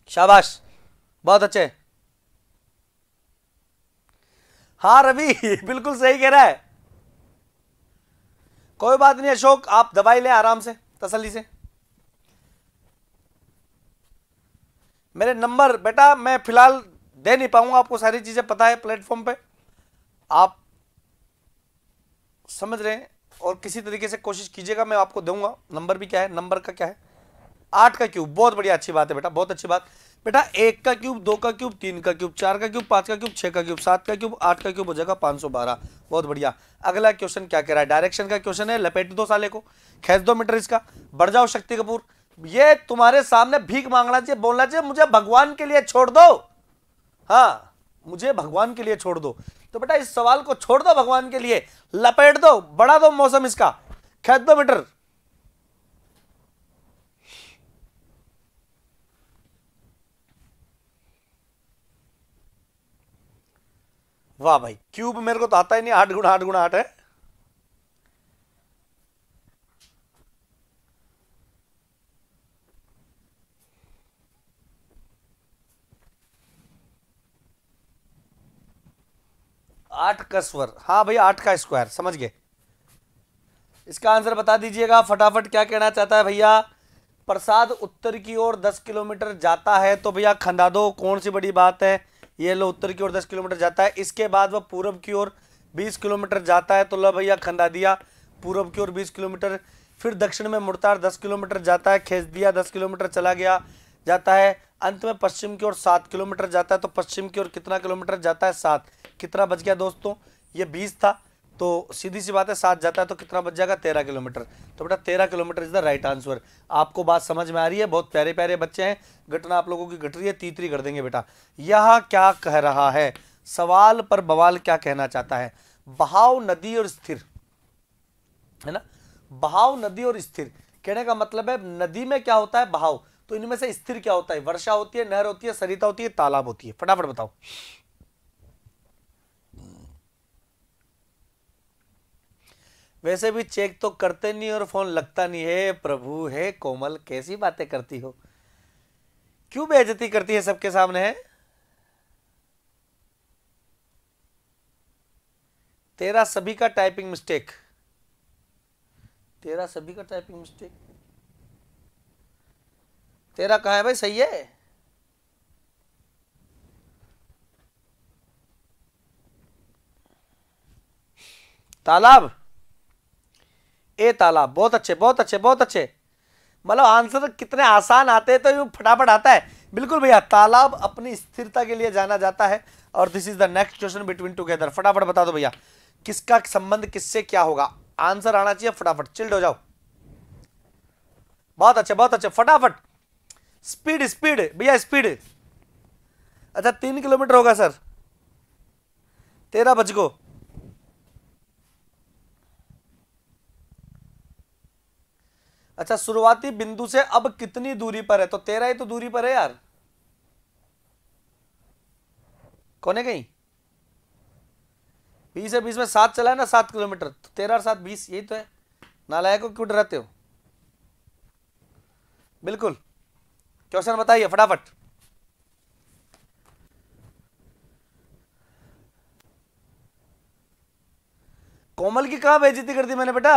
शाबाश बहुत अच्छे हाँ रवि बिल्कुल सही कह रहा है कोई बात नहीं अशोक आप दवाई लें आराम से तसल्ली से मेरे नंबर बेटा मैं फ़िलहाल दे नहीं पाऊंगा आपको सारी चीज़ें पता है प्लेटफॉर्म पे आप समझ रहे हैं और किसी तरीके से कोशिश कीजिएगा मैं आपको दूंगा नंबर भी क्या है नंबर का क्या है आठ का क्यूब बहुत बढ़िया अच्छी बात है बेटा बहुत अच्छी बात बेटा एक का क्यूब दो का क्यूब तीन का क्यूब चार का क्यूब पांच का क्यूब छह का क्यूब सात का क्यूब आठ का क्यूब हो जाएगा पांच सौ बारह बहुत बढ़िया अगला क्वेश्चन क्या कह रहा है डायरेक्शन का क्वेश्चन है लपेट दो साले को खेच दो मीटर इसका बढ़ जाओ शक्ति कपूर ये तुम्हारे सामने भीख मांगना चाहिए बोलना चाहिए मुझे भगवान के लिए छोड़ दो हाँ मुझे भगवान के लिए छोड़ दो तो बेटा इस सवाल को छोड़ दो भगवान के लिए लपेट दो बढ़ा दो मौसम इसका खेद दो मीटर वाह भाई क्यूब मेरे को तो आता ही नहीं आठ गुण आठ गुण आठ है आठ का स्वर हाँ भाई आठ का स्क्वायर समझ गए इसका आंसर बता दीजिएगा फटाफट क्या कहना चाहता है भैया प्रसाद उत्तर की ओर दस किलोमीटर जाता है तो भैया खंदा दो कौन सी बड़ी बात है ये लो उत्तर की ओर दस किलोमीटर जाता है इसके बाद वह पूर्व की ओर बीस किलोमीटर जाता है तो लो भैया खंदा दिया पूर्व की ओर बीस किलोमीटर फिर दक्षिण में है दस किलोमीटर जाता है खेच दिया दस किलोमीटर चला गया जाता है अंत में पश्चिम की ओर सात किलोमीटर जाता है तो पश्चिम की ओर कितना किलोमीटर जाता है सात कितना बच गया दोस्तों ये बीस था तो सीधी सी बात है सात जाता है तो कितना बच जाएगा तेरह किलोमीटर तो बेटा तेरह kilometre is the right answer आपको बात समझ में आ रही है बहुत प्यारे प्यारे बच्चे हैं घटना आप लोगों की घट रही है तीतरी कर देंगे बेटा यह क्या कह रहा है सवाल पर बवाल क्या कहना चाहता है बहाव नदी और स्थिर है ना बहाव नदी और स्थिर कहने का मतलब है नदी में क्या होता है बहाव तो इनमें से स्थिर क्या होता है वर्षा होती है नहर होती है सरिता होती है तालाब होती है फटाफट बताओ वैसे भी चेक तो करते नहीं और फोन लगता नहीं है प्रभु है कोमल कैसी बातें करती हो क्यों बेजती करती है सबके सामने है तेरा सभी का टाइपिंग मिस्टेक तेरा सभी का टाइपिंग मिस्टेक तेरा कहा है भाई सही है तालाब ए तालाब बहुत अच्छे बहुत अच्छे बहुत अच्छे मतलब आंसर कितने आसान आते हैं तो यू फटाफट आता है बिल्कुल भैया तालाब अपनी स्थिरता के लिए जाना जाता है और this is the next question between together फटाफट बता दो भैया किसका संबंध किससे क्या होगा आंसर आना चाहिए फटाफट चिल्ड हो जाओ बहुत अच्छे बहुत अच्छे फटाफट स्पीड स्पीड भैया स्पीड अच्छा तीन किलोमीटर होगा सर तेरह बज को अच्छा शुरुआती बिंदु से अब कितनी दूरी पर है तो तेरह ही तो दूरी पर है यार कौन है कहीं बीस है बीस में सात चला है ना सात किलोमीटर तो तेरह और सात बीस यही तो है नालायक को क्यों डराते हो बिल्कुल क्वेश्चन बताइए फटाफट कोमल की कहा बेजती कर दी मैंने बेटा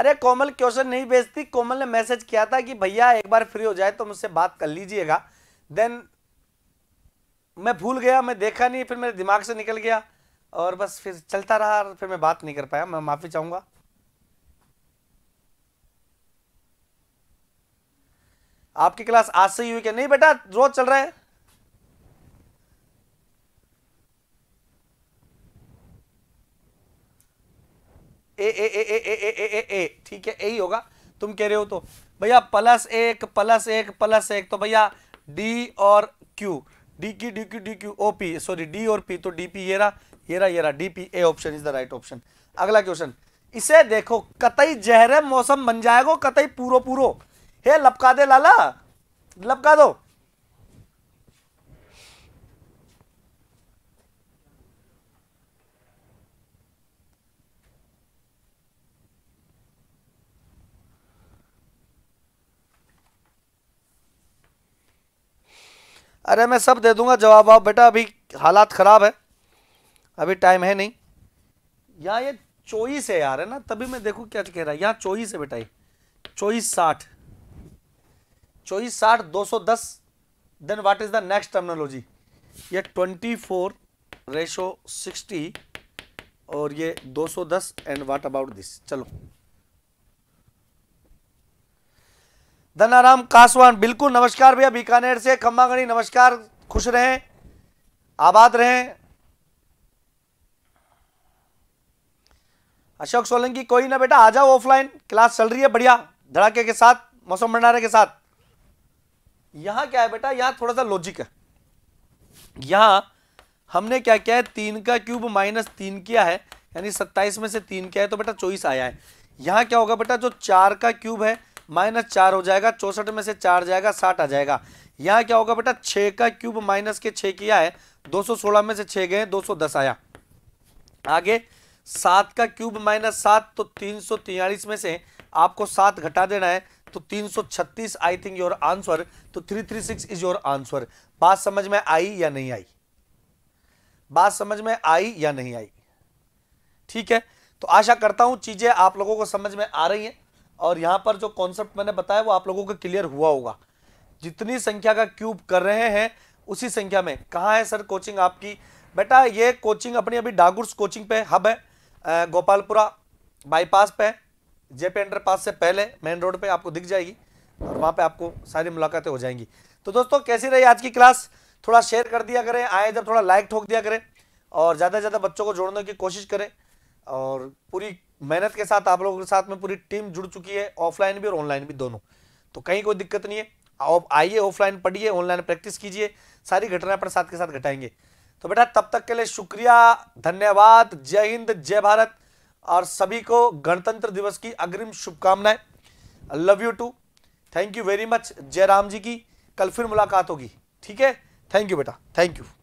अरे कोमल क्वेश्चन नहीं भेजती कोमल ने मैसेज किया था कि भैया एक बार फ्री हो जाए तो मुझसे बात कर लीजिएगा देन मैं भूल गया मैं देखा नहीं फिर मेरे दिमाग से निकल गया और बस फिर चलता रहा फिर मैं बात नहीं कर पाया मैं माफ़ी चाहूंगा आपकी क्लास आज से ही हुई क्या नहीं बेटा रोज चल रहा है ए ए ए ए ए ए ए ए ए ठीक है यही होगा तुम कह रहे हो तो भैया प्लस एक प्लस एक प्लस एक तो भैया डी और क्यू डी की D Q D Q O P sorry D और पी तो डी पी ये रहा ये रहा ये रहा D P A option is the right option अगला क्वेश्चन इसे देखो कतई जहर मौसम बन जाएगा कतई पूरो पूरो हे लपका दे लाला लपका दो अरे मैं सब दे दूंगा जवाब आप बेटा अभी हालात ख़राब है अभी टाइम है नहीं यहाँ ये चोईस है यार है ना तभी मैं देखूँ क्या कह रहा है यहाँ चोईस है बेटा ये चोईस साठ चौबीस साठ दो सौ दस then what is the next terminology ये ट्वेंटी फोर रेशो सिक्सटी और ये दो सौ दस एंड वाट अबाउट दिस चलो धनाराम कासवान बिल्कुल नमस्कार भैया बीकानेर से खम्मागणी नमस्कार खुश रहें आबाद रहें अशोक सोलंकी कोई ना बेटा आ जाओ ऑफलाइन क्लास चल रही है बढ़िया धड़ाके के साथ मौसम भंडारे के साथ यहां क्या है बेटा यहां थोड़ा सा लॉजिक है यहां हमने क्या किया है तीन का क्यूब माइनस तीन किया है यानी सत्ताईस में से तीन किया है तो बेटा चौबीस आया है यहां क्या होगा बेटा जो चार का क्यूब है माइनस चार हो जाएगा चौसठ में से चार जाएगा साठ आ जाएगा यहां क्या होगा बेटा छः का क्यूब माइनस के छः किया है दो सौ सोलह में से छह गए दो सौ दस आया आगे सात का क्यूब माइनस सात तो तीन सौ तिरालीस में से आपको सात घटा देना है तो 336 आई थिंक योर आंसर तो 336 इज योर आंसर बात समझ में आई या नहीं आई बात समझ में आई या नहीं आई ठीक है तो आशा करता हूं चीजें आप लोगों को समझ में आ रही हैं और यहां पर जो कॉन्सेप्ट मैंने बताया वो आप लोगों को क्लियर हुआ होगा जितनी संख्या का क्यूब कर रहे हैं उसी संख्या में कहा है सर कोचिंग आपकी बेटा ये कोचिंग अपनी अभी डागुर्स कोचिंग पे हब है गोपालपुरा बाईपास पे जेपी अंडर पास से पहले मेन रोड पे आपको दिख जाएगी और वहाँ पे आपको सारी मुलाकातें हो जाएंगी तो दोस्तों कैसी रही आज की क्लास थोड़ा शेयर कर दिया करें आए जब थोड़ा लाइक ठोक दिया करें और ज़्यादा से ज़्यादा बच्चों को जोड़ने की कोशिश करें और पूरी मेहनत के साथ आप लोगों के साथ में पूरी टीम जुड़ चुकी है ऑफलाइन भी और ऑनलाइन भी दोनों तो कहीं कोई दिक्कत नहीं है आप आइए ऑफलाइन पढ़िए ऑनलाइन प्रैक्टिस कीजिए सारी घटनाएं अपने साथ के साथ घटाएंगे तो बेटा तब तक के लिए शुक्रिया धन्यवाद जय हिंद जय भारत और सभी को गणतंत्र दिवस की अग्रिम शुभकामनाएं love you too thank you very much Jairam ji की कल फिर मुलाकात होगी ठीक है थैंक यू बेटा थैंक यू